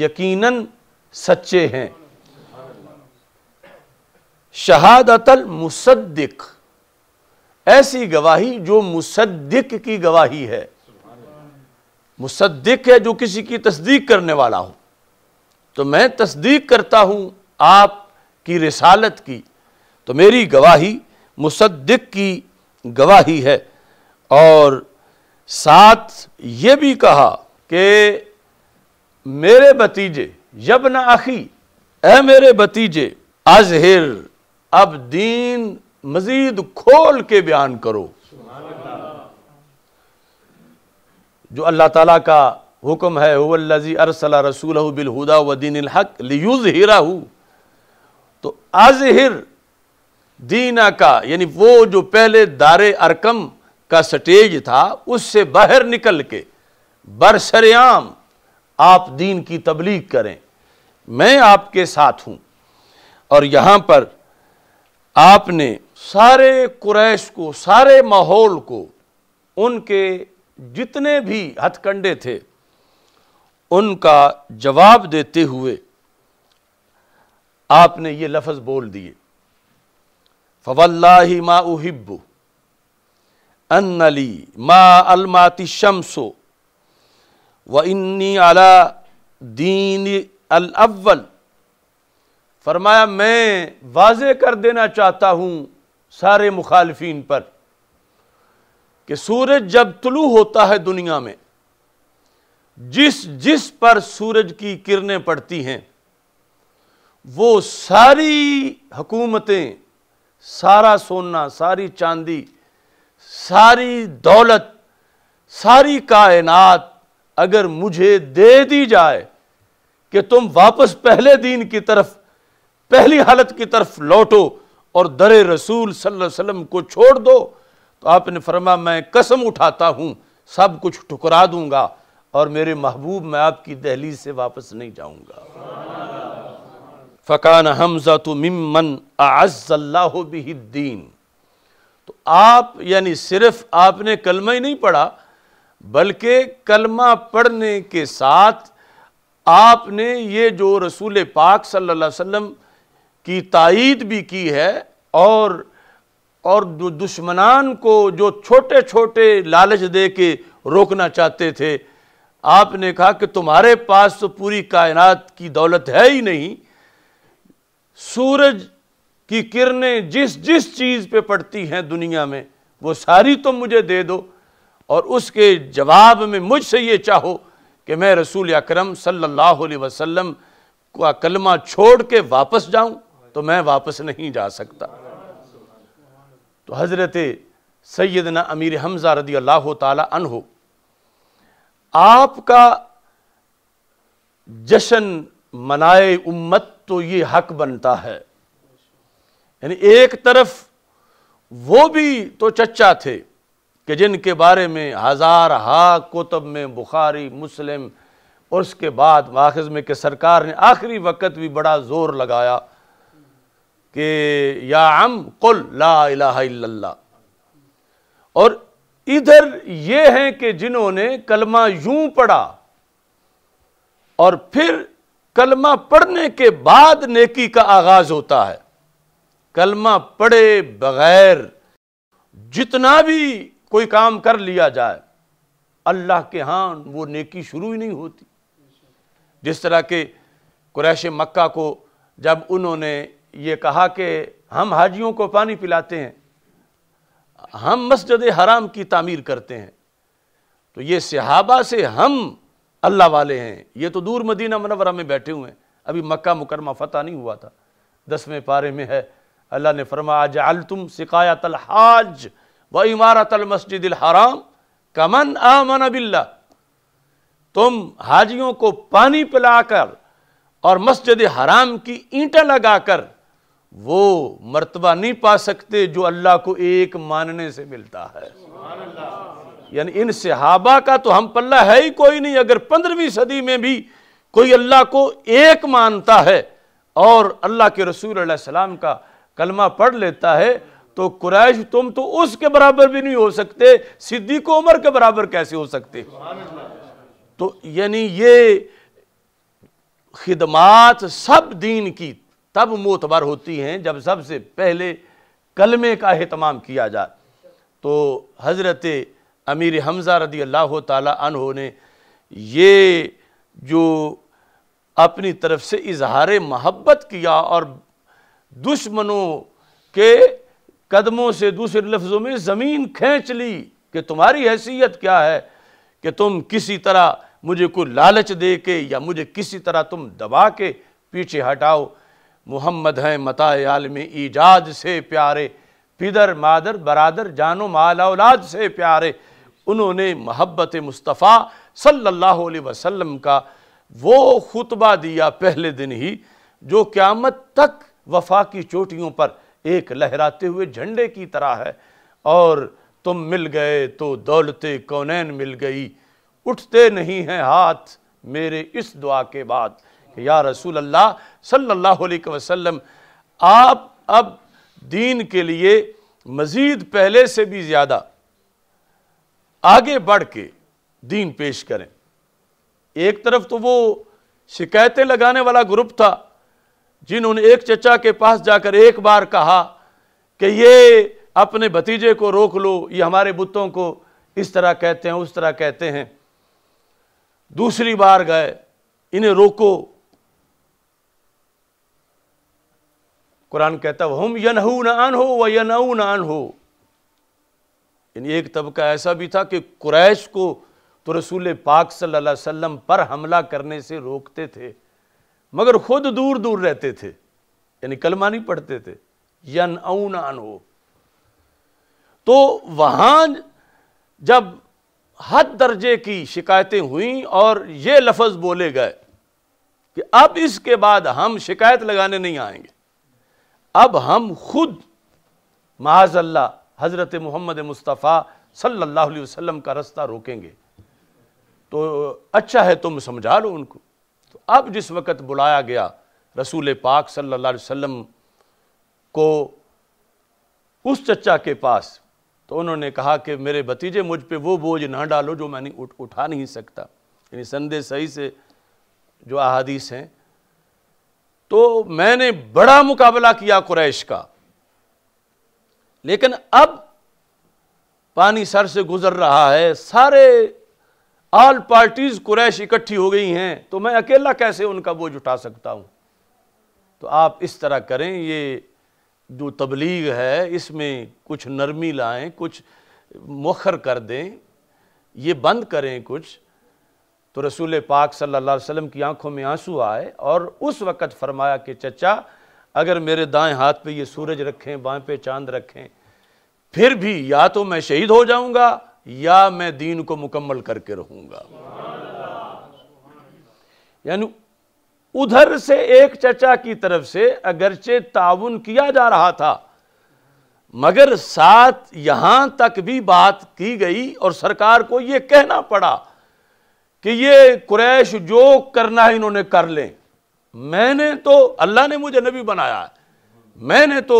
यकीनन सच्चे हैं शहादतल मुसद्दिक ऐसी गवाही जो मुसद्दिक की गवाही है मुसद्दिक है जो किसी की तस्दीक करने वाला हो तो मैं तस्दीक करता हूं आप की रिसालत की तो मेरी गवाही मुसद्दिक की गवाही है और साथ ये भी कहा कि मेरे भतीजे यबन आखी ए मेरे भतीजे अजहिर अब दीन मजीद खोल के बयान करो जो अल्लाह तला का हुक्म है वजी अरसला रसूल बिलहुदा व दीन हक लियूज हिरा तो अजहिर दीना का यानी वो जो पहले दार अरकम का स्टेज था उससे बाहर निकल के बरसरेआम आप दीन की तबलीग करें मैं आपके साथ हूं और यहां पर आपने सारे कुरैश को सारे माहौल को उनके जितने भी हथकंडे थे उनका जवाब देते हुए आपने ये लफ्ज़ बोल दिए फवल्ला माँ उहिब्बू अन्नली मा अलमाती शमसो व इन्नी अला दीन अव्वल फरमाया मैं वाज कर देना चाहता हूँ सारे मुखालफी पर कि सूरज जब तुलू होता है दुनिया में जिस जिस पर सूरज की किरणें पड़ती हैं वो सारी हुकूमतें सारा सोना सारी चांदी सारी दौलत सारी कायनात अगर मुझे दे दी जाए कि तुम वापस पहले दीन की तरफ पहली हालत की तरफ लौटो और दर रसूल वसल्लम को छोड़ दो तो आपने फरमा मैं कसम उठाता हूँ सब कुछ ठुकरा दूंगा और मेरे महबूब मैं आपकी दहली से वापस नहीं जाऊँगा फ़कान हमजा तो मिमन आज़ल्लाह दीन तो आप यानी सिर्फ आपने कलमा ही नहीं पढ़ा बल्कि कलमा पढ़ने के साथ आपने ये जो रसूल पाक सल्लल्लाहु अलैहि वसल्लम की तइद भी की है और और जो दुश्मनान को जो छोटे छोटे लालच दे के रोकना चाहते थे आपने कहा कि तुम्हारे पास तो पूरी कायनात की दौलत है ही नहीं सूरज की किरणें जिस जिस चीज़ पे पड़ती हैं दुनिया में वो सारी तुम तो मुझे दे दो और उसके जवाब में मुझसे ये चाहो कि मैं रसूल अक्रम सल्लल्लाहु अलैहि का कलमा छोड़ के वापस जाऊं तो मैं वापस नहीं जा सकता तो हज़रत सैदना अमीर हमज़ा रदी अल्लाह हो आपका जशन मनाए उम्मत तो ये हक बनता है यानी एक तरफ वो भी तो चचा थे कि जिनके बारे में हज़ार हा कुतब में बुखारी मुस्लिम और उसके बाद माखज़ में कि सरकार ने आखिरी वक्त भी बड़ा ज़ोर लगाया कि या अम कुल ला इला और इधर ये हैं कि जिन्होंने कलमा यूं पढ़ा और फिर कलमा पढ़ने के बाद नेकी का आगाज़ होता है कलमा पढ़े बगैर जितना भी कोई काम कर लिया जाए अल्लाह के हाँ वो नेकी शुरू ही नहीं होती जिस तरह के कुरैश मक्का को जब उन्होंने ये कहा कि हम हाजियों को पानी पिलाते हैं हम मस्जिद हराम की तामीर करते हैं तो ये सहाबा से हम अल्लाह वाले हैं ये तो दूर मदीना मनवरा में बैठे हुए हैं अभी मक्का मुकरमा फ़तह नहीं हुआ था दसवें पारे में है अल्लाह ने फरमा आज तुम शिकायत हाज व अलमस्जिद हराम कमन आमन बिल्ला तुम हाजियों को पानी पिलाकर और मस्जिद हराम की ईंटें लगाकर वो मर्तबा नहीं पा सकते जो अल्लाह को एक मानने से मिलता है यानी इन सहाबा का तो हम पल्ला है ही कोई नहीं अगर पंद्रहवीं सदी में भी कोई अल्लाह को एक मानता है और अल्लाह के रसूल सलाम का कलमा पढ़ लेता है तो कुरैश तुम तो उसके बराबर भी नहीं हो सकते सिद्दीक उमर के बराबर कैसे हो सकते तो यानी ये खिदमात सब दीन की तब मोतबर होती हैं जब सबसे पहले कलमे का अहतमाम किया जाए तो हज़रत अमीर हमज़ा रदी अल्लाह तहों ने ये जो अपनी तरफ से इजहार महब्बत किया और दुश्मनों के कदमों से दूसरे लफ्ज़ों में ज़मीन खींच ली कि तुम्हारी हैसियत क्या है कि तुम किसी तरह मुझे कोई लालच दे के या मुझे किसी तरह तुम दबा के पीछे हटाओ मोहम्मद हैं मताए आलम ईजाद से प्यारे पिदर मादर बरदर जानो माल औलाद से प्यारे उन्होंने मोहब्बत मुस्तफ़ा सल्लल्लाहु अलैहि वसल्लम का वो खुतबा दिया पहले दिन ही जो क़्यामत तक वफा की चोटियों पर एक लहराते हुए झंडे की तरह है और तुम मिल गए तो दौलत कौनैन मिल गई उठते नहीं हैं हाथ मेरे इस दुआ के बाद कि या रसूल अल्लाह सल्लल्लाहु अलैहि वसल्लम आप अब दीन के लिए मज़ीद पहले से भी ज़्यादा आगे बढ़ के दीन पेश करें एक तरफ तो वो शिकायतें लगाने वाला ग्रुप था जिन्होंने एक चचा के पास जाकर एक बार कहा कि ये अपने भतीजे को रोक लो ये हमारे बुतों को इस तरह कहते हैं उस तरह कहते हैं दूसरी बार गए इन्हें रोको कुरान कहता हम यनहू आन हो व यनऊ नान हो एक तबका ऐसा भी था कि कुरैश को तो रसूल पाक सल्लल्लाहु अलैहि वसल्लम पर हमला करने से रोकते थे मगर खुद दूर दूर रहते थे यानी कलमा नहीं पढ़ते थे यन अन हो तो वहां जब हद दर्जे की शिकायतें हुई और ये लफज बोले गए कि अब इसके बाद हम शिकायत लगाने नहीं आएंगे अब हम खुद महाजल्ला हज़रत मोहम्मद मुस्तफ़ा सल्लल्लाहु अलैहि वसल्लम का रास्ता रोकेंगे तो अच्छा है तुम समझा लो उनको तो अब जिस वक़्त बुलाया गया रसूल पाक सल्ला वसम को उस चचा के पास तो उन्होंने कहा कि मेरे भतीजे मुझ पे वो बोझ ना डालो जो मैंने उठ, उठा नहीं सकता यानी संदेह सही से जो अहादीस हैं तो मैंने बड़ा मुकाबला किया कुरैश का लेकिन अब पानी सर से गुजर रहा है सारे ऑल पार्टीज कुरैश इकट्ठी हो गई हैं तो मैं अकेला कैसे उनका बोझ उठा सकता हूँ तो आप इस तरह करें ये जो तबलीग है इसमें कुछ नरमी लाएं कुछ मखर कर दें ये बंद करें कुछ तो रसूल पाक सल्लल्लाहु अलैहि वसल्लम की आंखों में आंसू आए और उस वक़्त फरमाया कि चचा अगर मेरे दाएं हाथ पे ये सूरज रखें बाएं पे चांद रखें फिर भी या तो मैं शहीद हो जाऊंगा या मैं दीन को मुकम्मल करके रहूंगा यानी उधर से एक चचा की तरफ से अगरचे ताउन किया जा रहा था मगर साथ यहां तक भी बात की गई और सरकार को यह कहना पड़ा कि ये कुरैश जो करना है इन्होंने कर लें मैंने तो अल्लाह ने मुझे नबी बनाया मैंने तो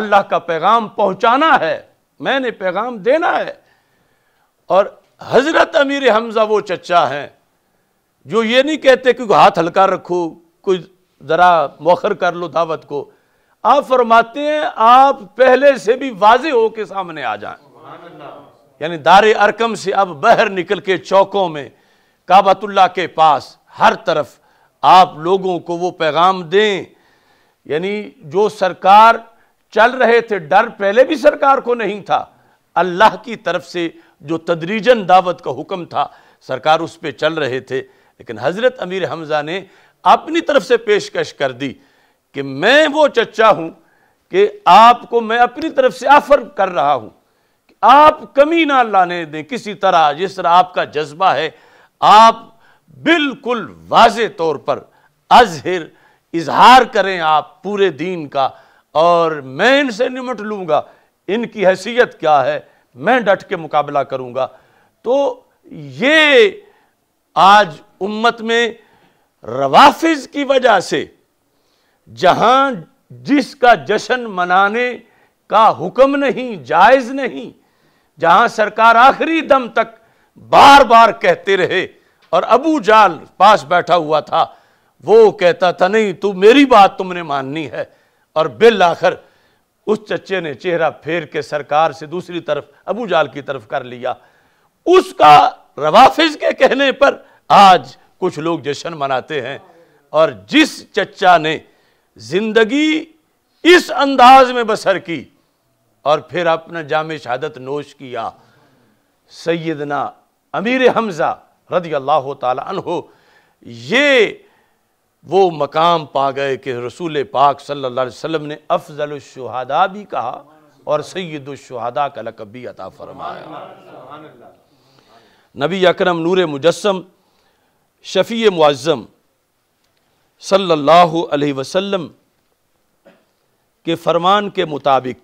अल्लाह का पैगाम पहुंचाना है मैंने पैगाम देना है और हज़रत अमीर हमज़ा वो चचा हैं जो ये नहीं कहते कि हाथ हल्का रखो कोई ज़रा मौखर कर लो दावत को आप फरमाते हैं आप पहले से भी वाज हो के सामने आ जाएं यानी दार अरकम से अब बहर निकल के चौकों में काबतुल्ला के पास हर तरफ आप लोगों को वो पैगाम दें यानी जो सरकार चल रहे थे डर पहले भी सरकार को नहीं था अल्लाह की तरफ से जो तदरीजन दावत का हुक्म था सरकार उस पर चल रहे थे लेकिन हज़रत अमीर हमज़ा ने अपनी तरफ से पेशकश कर दी कि मैं वो चचा हूँ कि आपको मैं अपनी तरफ से ऑफ़र कर रहा हूँ कि आप कमी ना लाने दें किसी तरह जिस तरह आपका जज्बा है आप बिल्कुल वाज तौर पर अजहर इजहार करें आप पूरे दीन का और मैं इनसे निमट लूँगा इनकी हैसियत क्या है मैं डट के मुकाबला करूंगा तो ये आज उम्मत में रवाफिज की वजह से जहां जिसका जश्न मनाने का हुक्म नहीं जायज़ नहीं जहां सरकार आखिरी दम तक बार बार कहते रहे और अबू जाल पास बैठा हुआ था वो कहता था नहीं तू मेरी बात तुमने माननी है और बिल आखिर उस चच्चे ने चेहरा फेर के सरकार से दूसरी तरफ अबू जाल की तरफ कर लिया उसका रवाफिज के कहने पर आज कुछ लोग जश्न मनाते हैं और जिस चच्चा ने जिंदगी इस अंदाज में बसर की और फिर अपना जाम शहादत नोश किया सैदना अमीर हमज़ा रदी अल्लाह हो ये वो मकाम पा गए कि रसूल पाक सल्लल्लाहु अलैहि वसल्लम ने अफजलशहादा भी कहा और सैदुलशहादा का लकब भी अता फरमाया नबी अकरम नूर मुजस्म शफ़ी मुआज़म सल्लल्लाहु अलैहि वसल्लम के फरमान के मुताबिक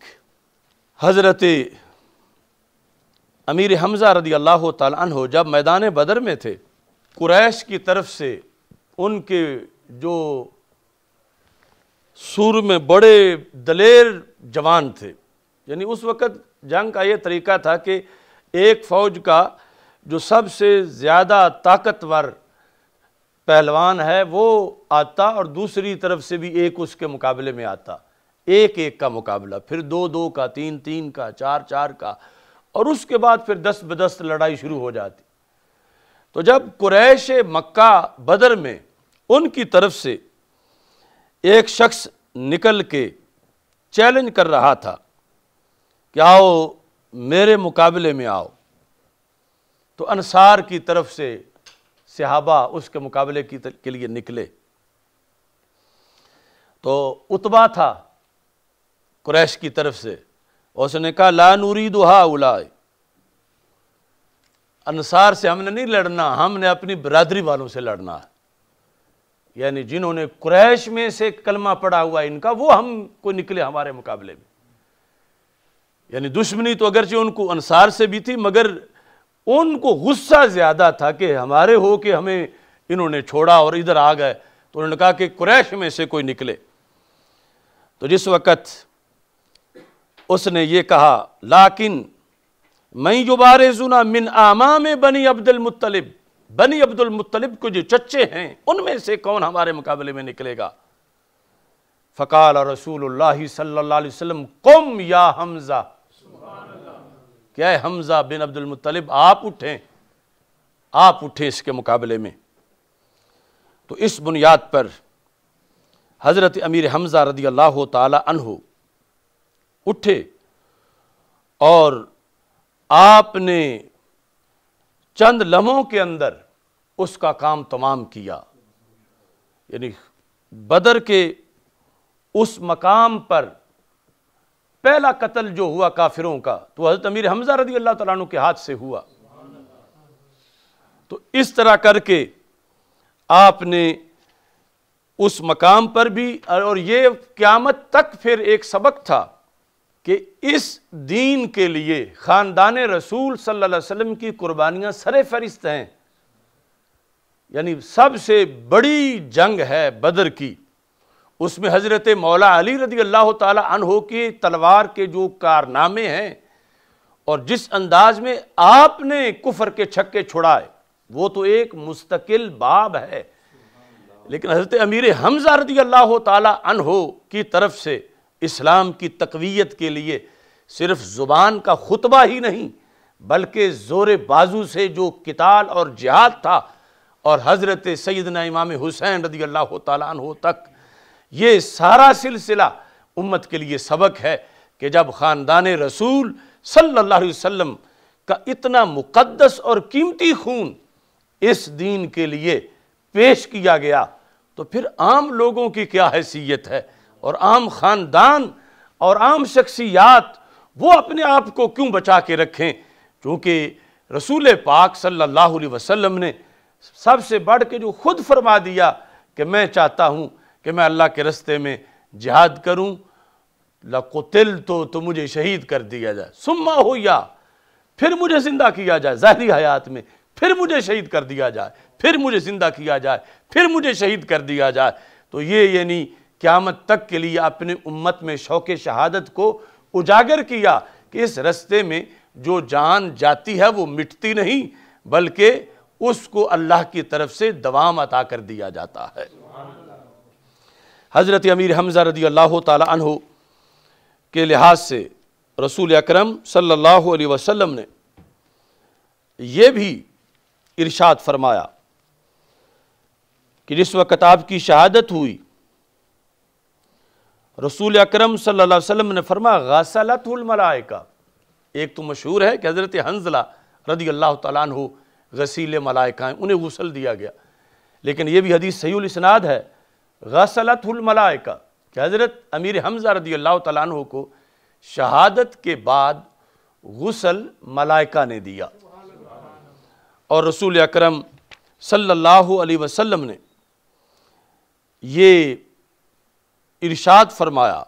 हज़रत अमीर हमज़ा रदी अल्लाह तन जब मैदान बदर में थे कुरैश की तरफ से उनके जो सूर में बड़े दलेर जवान थे यानी उस वक़्त जंग का ये तरीका था कि एक फ़ौज का जो सबसे ज़्यादा ताकतवर पहलवान है वो आता और दूसरी तरफ से भी एक उसके मुकाबले में आता एक एक का मुकाबला फिर दो दो का तीन तीन का चार चार का और उसके बाद फिर दस बदस्त लड़ाई शुरू हो जाती तो जब कुरैश मक्का बदर में उनकी तरफ से एक शख्स निकल के चैलेंज कर रहा था कि आओ मेरे मुकाबले में आओ तो अनसार की तरफ से सहाबा उसके मुकाबले की के लिए निकले तो उतबा था क्रैश की तरफ से उसने कहा ला नूरी दुहा उलाए अनसार से हमने नहीं लड़ना हमने अपनी बरादरी वालों से लड़ना है यानी जिन्होंने क्रैश में से कलमा पड़ा हुआ इनका वो हम को निकले हमारे मुकाबले में यानी दुश्मनी तो अगरचे उनको अनसार से भी थी मगर उनको गुस्सा ज़्यादा था कि हमारे हो के हमें इन्होंने छोड़ा और इधर आ गए तो उन्होंने कहा कि क्रैश में से कोई निकले तो जिस वक़्त उसने ये कहा लाकिन मैं जुबारे जुना मिन आमा में बनी अब्दुल मुत्तलिब बनी अब्दुल मुत्तलिब के जो चच्चे हैं उनमें से कौन हमारे मुकाबले में निकलेगा फ़काल रसूल सल्लाम कौम या हमज़ा क्या है हमज़ा बिन अब्दुल मुत्तलिब आप उठें आप उठें इसके मुकाबले में तो इस बुनियाद पर हज़रत अमीर हमज़ा रदी अल्लाह तहु उठे और आपने चंद लम्हों के अंदर उसका काम तमाम किया यानी बदर के उस मकाम पर पहला कत्ल जो हुआ काफिरों का तो हजरत अमीर हमजा रदी अल्लाह तु के हाथ से हुआ तो इस तरह करके आपने उस मकाम पर भी और ये क़्यामत तक फिर एक सबक था कि इस दीन के लिए ख़ानदान रसूल सल्लल्लाहु अलैहि वसल्लम की कुर्बानियां सरे फहरिस्त हैं यानी सबसे बड़ी जंग है बदर की उसमें हज़रत मौला अली रदी अल्लाह तहो के तलवार के जो कारनामे हैं और जिस अंदाज में आपने कुफर के छक्के छुड़ाए वो तो एक मुस्तकिल बाब है लेकिन हज़रत अमीर हमजा रदी अल्लाह तहो की तरफ से इस्लाम की तकवीत के लिए सिर्फ ज़ुबान का खुतबा ही नहीं बल्कि ज़ोर बाजू से जो किताल और जिहाद था और हज़रत सैदना इमाम हुसैन रदी अल्लाह तु तक ये सारा सिलसिला उम्मत के लिए सबक है कि जब ख़ानदान रसूल सल्ला वम का इतना मुक़दस और कीमती खून इस दीन के लिए पेश किया गया तो फिर आम लोगों की क्या हैसियत है और आम ख़ानदान और आम शख्सियात वो अपने आप को क्यों बचा के रखें क्योंकि रसूल पाक सल्लल्लाहु अलैहि वसल्लम ने सबसे बढ़ के जो खुद फरमा दिया कि मैं चाहता हूँ कि मैं अल्लाह के रस्ते में जिहाद करूँ लकुतिल तो, तो मुझे शहीद कर दिया जाए सुम्मा हो या फिर मुझे ज़िंदा किया जाए ज़ाहरी हयात में फिर मुझे शहीद कर दिया जाए फिर मुझे ज़िंदा किया जाए फिर मुझे शहीद कर दिया जाए तो ये यानी क्यामत तक के लिए अपने उम्मत में शौक शहादत को उजागर किया कि इस रस्ते में जो जान जाती है वो मिटती नहीं बल्कि उसको अल्लाह की तरफ से दवाम अता कर दिया जाता है हज़रत अमीर हमज़ा रदी अल्लाह तहो के लिहाज से रसूल अक्रम सल्ला अलैहि ने यह भी इरशाद फरमाया कि जिस वक्त आपकी शहादत हुई रसूल अक्रम सल्ला ने फरमा गसलतमलाइका एक तो मशहूर है कि हज़रत हंजला रदी अल्लाह हो गसील मलाइकाएँ उन्हें गसल दिया गया लेकिन ये भी हदीस सहीसनाद है गसलतमलाइका कि हज़रत अमीर हमजा रदी अल्लाह तन को शहादत के बाद गसल मलाइका ने दिया और रसूल अक्रम सल्ला अलैहि ने ये इरशाद फरमाया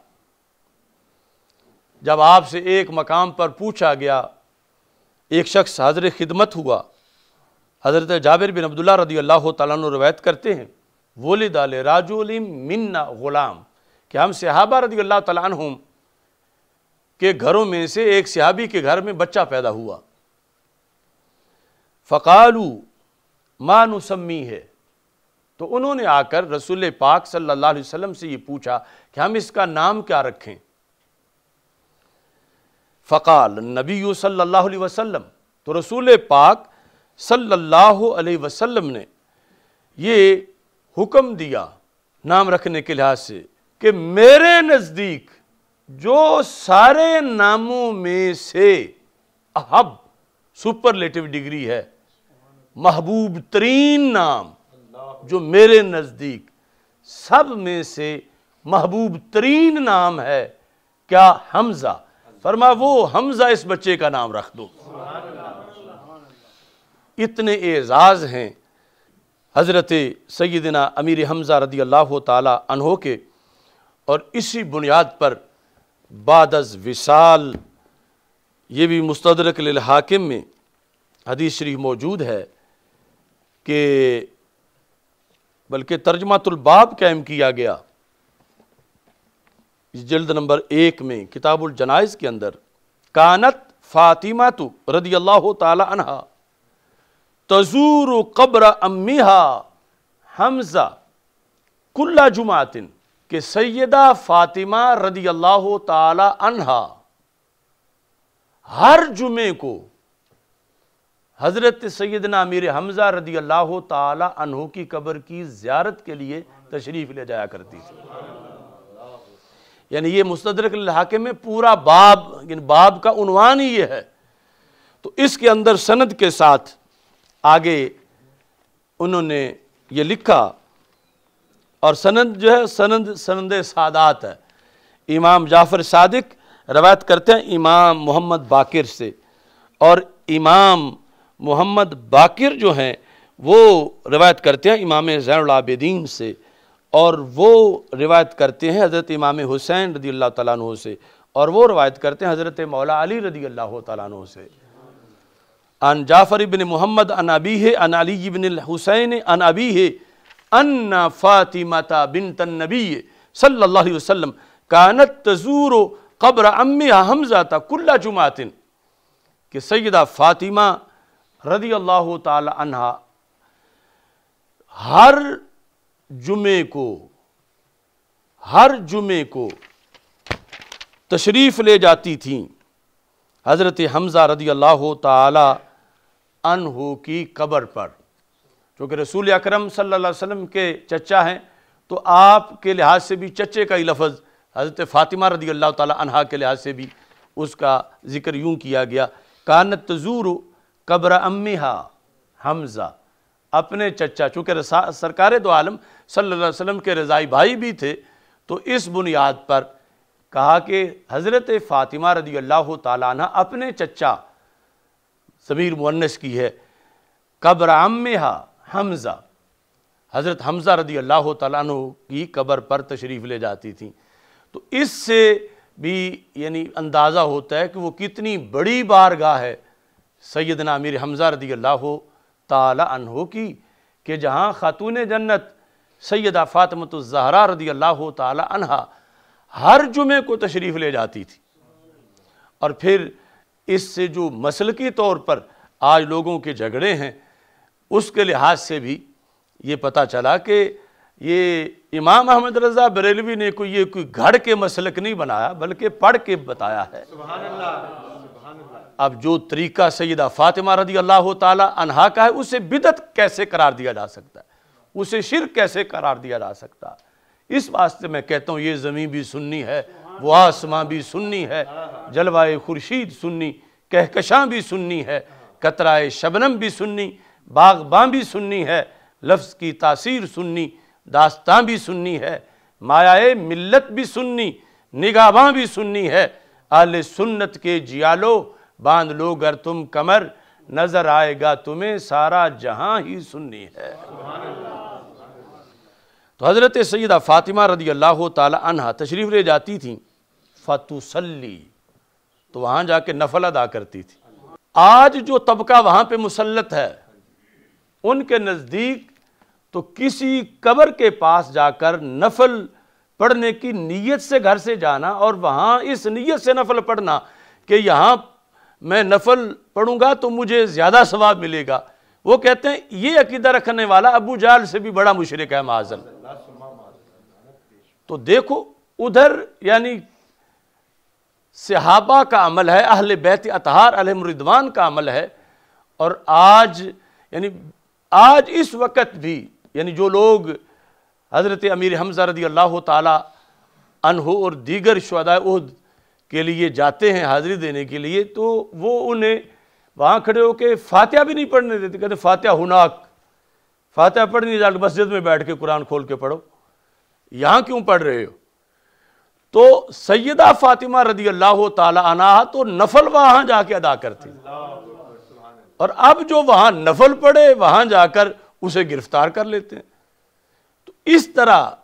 जब आपसे एक मकाम पर पूछा गया एक शख्स हजर खिदमत हुआ हज़रत जाबिर बिन अब्दुल्ला रदी अल्लाह तु रवायत करते हैं वोले दाल राजुल मिन्ना ग़ुलाम कि हम सिहाबा रदी अल्लाह तुम के घरों में से एक सिहाबी के घर में बच्चा पैदा हुआ फ़कालू मानुसम्मी है तो उन्होंने आकर रसूल पाक सल्लल्लाहु अलैहि वसल्लम से ये पूछा कि हम इसका नाम क्या रखें फ़काल नबी सल्लल्लाहु अलैहि वसल्लम तो रसूल पाक सल्लल्लाहु अलैहि वसल्लम ने ये हुक्म दिया नाम रखने के लिहाज से कि मेरे नज़दीक जो सारे नामों में से अहब सुपरलेटिव डिग्री है महबूब तरीन नाम जो मेरे नज़दीक सब में से महबूब तरीन नाम है क्या हमज़ा फरमा वो हमज़ा इस बच्चे का नाम रख दो इतने एजाज़ हैं हज़रत सईदना अमीर हमज़ा रदी अल्लाह तहो के और इसी बुनियाद पर बादज विशाल ये भी मुस्तरक हाकिम में हदीस शरीफ मौजूद है कि बल्कि तर्जमातुलबाब कायम किया गया इस जल्द नंबर एक में किताबुल जनाइज के अंदर कानत फातिमा तो रदी अल्लाह तहा तजूर कब्र अम्मीहा हमजा कुल्ला जुमातिन के सैदा फातिमा रदी अल्लाह तहा हर जुमे को हज़रत सैदना अमीर हमज़ा रदी अल्लाह तहों की कबर की ज्यारत के लिए तशरीफ़ ले जाया करती थी यानी ये मुस्तरक लहाके में पूरा बाब यानी बाब का उनवान ही ये है तो इसके अंदर सनद के साथ आगे उन्होंने ये लिखा और सनद जो है सनद सनद सादात है इमाम जाफ़र सादिक रवायत करते हैं इमाम मोहम्मद बाकिर से और इमाम मोहम्मद बाकिर जो हैं वो रिवायत करते हैं इमाम ज़ैनदीन से और वो रिवायत करते हैं हज़रत इमाम हुसैन रदी अल्लाह तु से और वो रवायत करते हैं हज़रत मौला अली रदी अल्लाह तु से अन जाफ़र इबन मोहम्मद अन अबी है अन अली इबन हुसैन अन अबी है अन फ़ातिमा बिन तनबी सल्ला वसम कानत तजूर कब्र अम्मी हमजा था कुल्ला जुमातिन कि सैदा फ़ातिमा रदी अल्लाह तहा हर जुमे को हर जुमे को तशरीफ़ ले जाती थी हज़रत हमज़ा रदी अल्लाह तहु की कब्र पर क्योंकि रसूल अक्रम सम वसम के चचा हैं तो आपके लिहाज से भी चचे का ही लफज हज़रत फ़ातिमा रदी अल्लाह तहा के लिहाज से भी उसका ज़िक्र यूँ किया गया कानत तजूर कब्र हा हमज़ा अपने चचा चूँकि सरकार दो आलम सल्ला के रज़ाई भाई भी थे तो इस बुनियाद पर कहा कि हज़रत फ़ातिमा रदी अल्लाह ताला अपने चचा समीर मुन्नस की है कब्र हा हमज़ा हज़रत हमज़ा रदी अल्लाह तु की कब्र पर तशरीफ़ ले जाती थी तो इससे भी यानी अंदाज़ा होता है कि वो कितनी बड़ी बारगाह है सैदना अमीर हमज़ा रदी अल्लाह तहो की कि जहाँ ख़ातून जन्नत सैदा जहरा रदी अल्लाह तहा हर जुमे को तशरीफ़ ले जाती थी और फिर इससे जो मसलकी तौर पर आज लोगों के झगड़े हैं उसके लिहाज से भी ये पता चला कि ये इमाम अहमद रज़ा बरेलवी ने कोई ये कोई घड़ के मसलक नहीं बनाया बल्कि पढ़ के बताया है अब जो तरीका सैदा फातिमा रदी अल्लाह तहा का है उसे बिदत कैसे करार दिया जा सकता है उसे शिर कैसे करार दिया जा सकता है इस वास्ते मैं कहता हूँ ये ज़मीन भी सुननी है वो आसमां भी सुननी है जलवाए खुर्शीद सुननी कहकशां भी सुननी है कतराए शबनम भी सुननी बागबाँ भी सुननी है लफ्ज़ की तासीर सुननी दास्तां भी सुननी है मायाए मिल्लत भी सुननी निगाबाँ भी सुननी है अल सुन्नत के जियालो बांध लो गर तुम कमर नजर आएगा तुम्हें सारा जहां ही सुन्नी है तो हज़रत सैदा फ़ातिमा रदी अल्लाह तहा तशरीफ़ ले जाती थी फ़तुसली तो वहां जाके नफल अदा करती थी आज जो तबका वहां पे मुसलत है उनके नज़दीक तो किसी कबर के पास जाकर नफल पढ़ने की नीयत से घर से जाना और वहाँ इस नीयत से नफल पढ़ना कि यहाँ मैं नफल पढ़ूँगा तो मुझे ज़्यादा सवाब मिलेगा वो कहते हैं ये अकीदा रखने वाला अबू जाल से भी बड़ा मुशरक है माजन तो देखो उधर यानी सहाबा का अमल है अहल बैत अतहार अलमरिदवान का अमल है और आज यानी आज इस वक्त भी यानी जो लोग हज़रत अमीर हमजा रदी अल्लाह तहु और दीगर शहद के लिए जाते हैं हाज़िरी देने के लिए तो वो उन्हें वहाँ खड़े होकर फातह भी नहीं पढ़ने देते कहते फातह हुनाक फातह पढ़ नहीं जाते मस्जिद में बैठ के कुरान खोल के पढ़ो यहाँ क्यों पढ़ रहे हो तो सैदा फ़ातिमा रदी अल्लाह तला तो नफल वहाँ जाके अदा करती और अब जो वहाँ नफल पढ़े वहाँ जाकर उसे गिरफ्तार कर लेते हैं इस तरह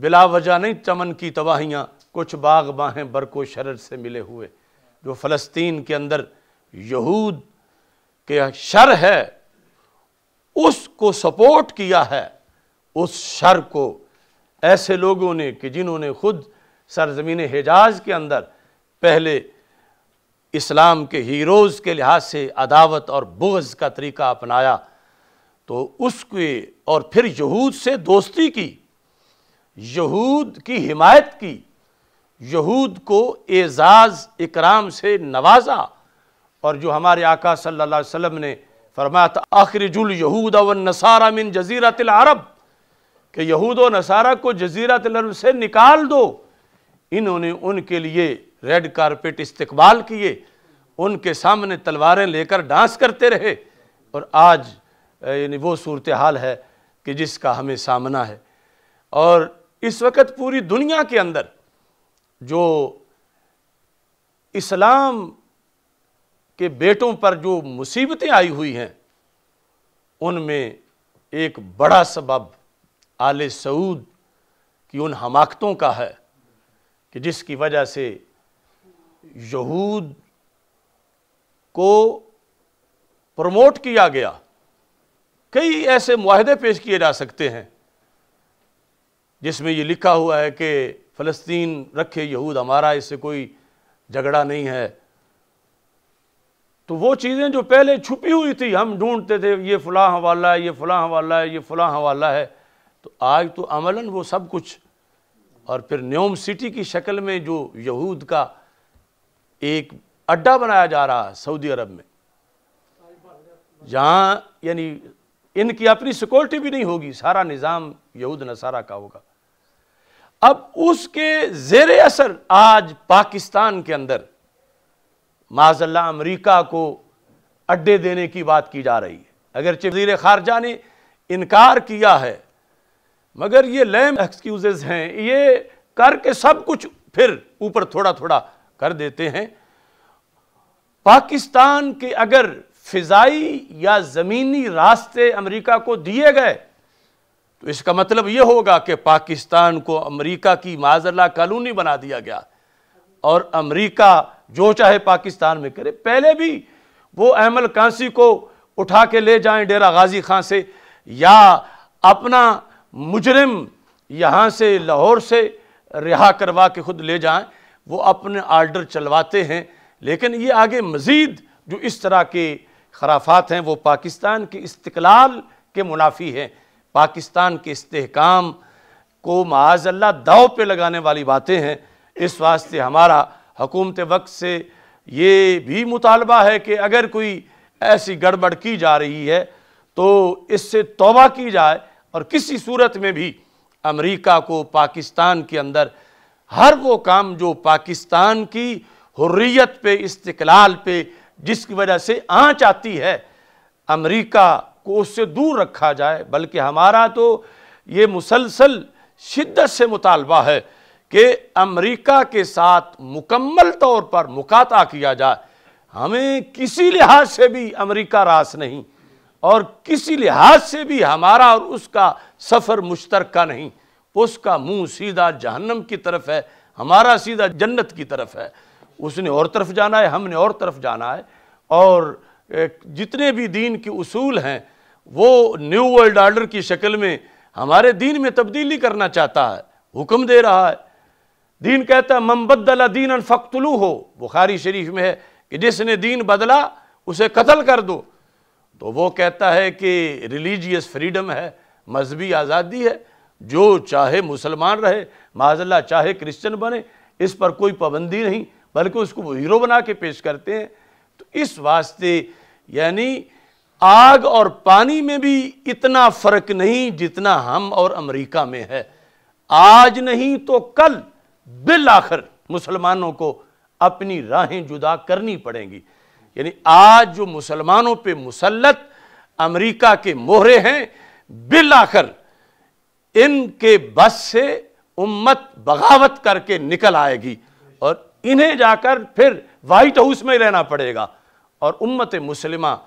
बिलावजा नहीं चमन की तबाहियाँ कुछ बाग बाहें बरको शरर से मिले हुए जो फ़लस्तीन के अंदर यहूद के शर है उसको सपोर्ट किया है उस शर को ऐसे लोगों ने कि जिन्होंने खुद सरजमीन हिजाज के अंदर पहले इस्लाम के हीरोज़ के लिहाज से अदावत और बुगज़ का तरीका अपनाया तो उसके और फिर यहूद से दोस्ती की यहूद की हिमायत की यहूद को एजाज़ इकराम से नवाजा और जो हमारे आका सल्लल्लाहु अलैहि वसल्लम ने फरमाया था जुल यहूद अवन नसारा मिन तिल अरब के यहूद व नसारा को तिल अरब से निकाल दो इन्होंने उनके लिए रेड कारपेट इस्तकबाल किए उनके सामने तलवारें लेकर डांस करते रहे और आज यानी वो सूरत हाल है कि जिसका हमें सामना है और इस वक्त पूरी दुनिया के अंदर जो इस्लाम के बेटों पर जो मुसीबतें आई हुई हैं उनमें एक बड़ा सबब आल सऊद की उन हमाकतों का है कि जिसकी वजह से यहूद को प्रमोट किया गया कई ऐसे माहदे पेश किए जा सकते हैं जिसमें ये लिखा हुआ है कि फ़लस्तीन रखे यहूद हमारा इससे कोई झगड़ा नहीं है तो वो चीज़ें जो पहले छुपी हुई थी हम ढूंढते थे ये फ़लाँ हवाला है ये फ़लाँ हवाला है ये फ़लाँ हवाला है तो आज तो अमलन वो सब कुछ और फिर न्योम सिटी की शक्ल में जो यहूद का एक अड्डा बनाया जा रहा है सऊदी अरब में जहाँ यानी इनकी अपनी सिक्योरिटी भी नहीं होगी सारा निज़ाम यहूद नसारा का होगा अब उसके जेर असर आज पाकिस्तान के अंदर माजल्ला अमरीका को अड्डे देने की बात की जा रही है अगर वजीर खारजा ने इनकार किया है मगर ये लैम एक्सक्यूजेज हैं ये करके सब कुछ फिर ऊपर थोड़ा थोड़ा कर देते हैं पाकिस्तान के अगर फिजाई या ज़मीनी रास्ते अमेरिका को दिए गए तो इसका मतलब ये होगा कि पाकिस्तान को अमेरिका की माजरला कॉलोनी बना दिया गया और अमेरिका जो चाहे पाकिस्तान में करे पहले भी वो अहमल कांसी को उठा के ले जाएं डेरा गाजी खां से या अपना मुजरिम यहाँ से लाहौर से रिहा करवा के ख़ुद ले जाएं वो अपने आर्डर चलवाते हैं लेकिन ये आगे मज़ीद जो इस तरह के खराफात हैं वो पाकिस्तान के इस्तलाल के मुनाफी हैं पाकिस्तान के इस्तेकाम को माजल्ला दाव पे लगाने वाली बातें हैं इस वास्ते हमारा हकूमत वक्त से ये भी मुतालबा है कि अगर कोई ऐसी गड़बड़ की जा रही है तो इससे तोबा की जाए और किसी सूरत में भी अमेरिका को पाकिस्तान के अंदर हर वो काम जो पाकिस्तान की हुर्रियत पे इस्तलाल पे जिसकी वजह से आँच आती है अमेरिका को उससे दूर रखा जाए बल्कि हमारा तो ये मुसलसल शिद्दत से मुतालबा है कि अमेरिका के साथ मुकम्मल तौर पर मुकाता किया जाए हमें किसी लिहाज से भी अमेरिका रास नहीं और किसी लिहाज से भी हमारा और उसका सफ़र मुश्तर नहीं उसका मुंह सीधा जहन्नम की तरफ है हमारा सीधा जन्नत की तरफ है उसने और तरफ जाना है हमने और तरफ जाना है और जितने भी दीन के उसूल हैं वो न्यू वर्ल्ड आर्डर की शक्ल में हमारे दीन में तब्दीली करना चाहता है हुक्म दे रहा है दीन कहता है मम्बदला दीन अनफक्तलू हो बुखारी शरीफ में है कि जिसने दीन बदला उसे कत्ल कर दो तो वो कहता है कि रिलीजियस फ्रीडम है मजहबी आज़ादी है जो चाहे मुसलमान रहे माजल्ला चाहे क्रिश्चियन बने इस पर कोई पाबंदी नहीं बल्कि उसको वो हीरो बना के पेश करते हैं तो इस वास्ते यानी आग और पानी में भी इतना फ़र्क नहीं जितना हम और अमेरिका में है आज नहीं तो कल बिल आखिर मुसलमानों को अपनी राहें जुदा करनी पड़ेंगी यानी आज जो मुसलमानों पे मुसलत अमेरिका के मोहरे हैं बिल आखिर इनके बस से उम्मत बगावत करके निकल आएगी और इन्हें जाकर फिर वाइट हाउस में रहना पड़ेगा और उम्मत मुसलिमा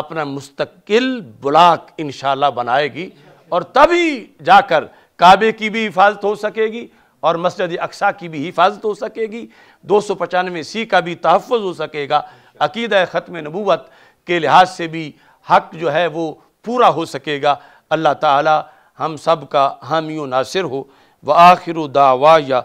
अपना मुस्तकिल ब्लाक इन बनाएगी और तभी जाकर काबे की भी हिफाजत हो सकेगी और मस्जिद अक्सा की भी हिफाजत हो सकेगी दो सौ पचानवे सी का भी तहफ़ हो सकेगा अकीद ख़त्म नबूत के लिहाज से भी हक जो है वो पूरा हो सकेगा अल्लाह ताला हम सब का हामी नासिर हो व आखिर दावा या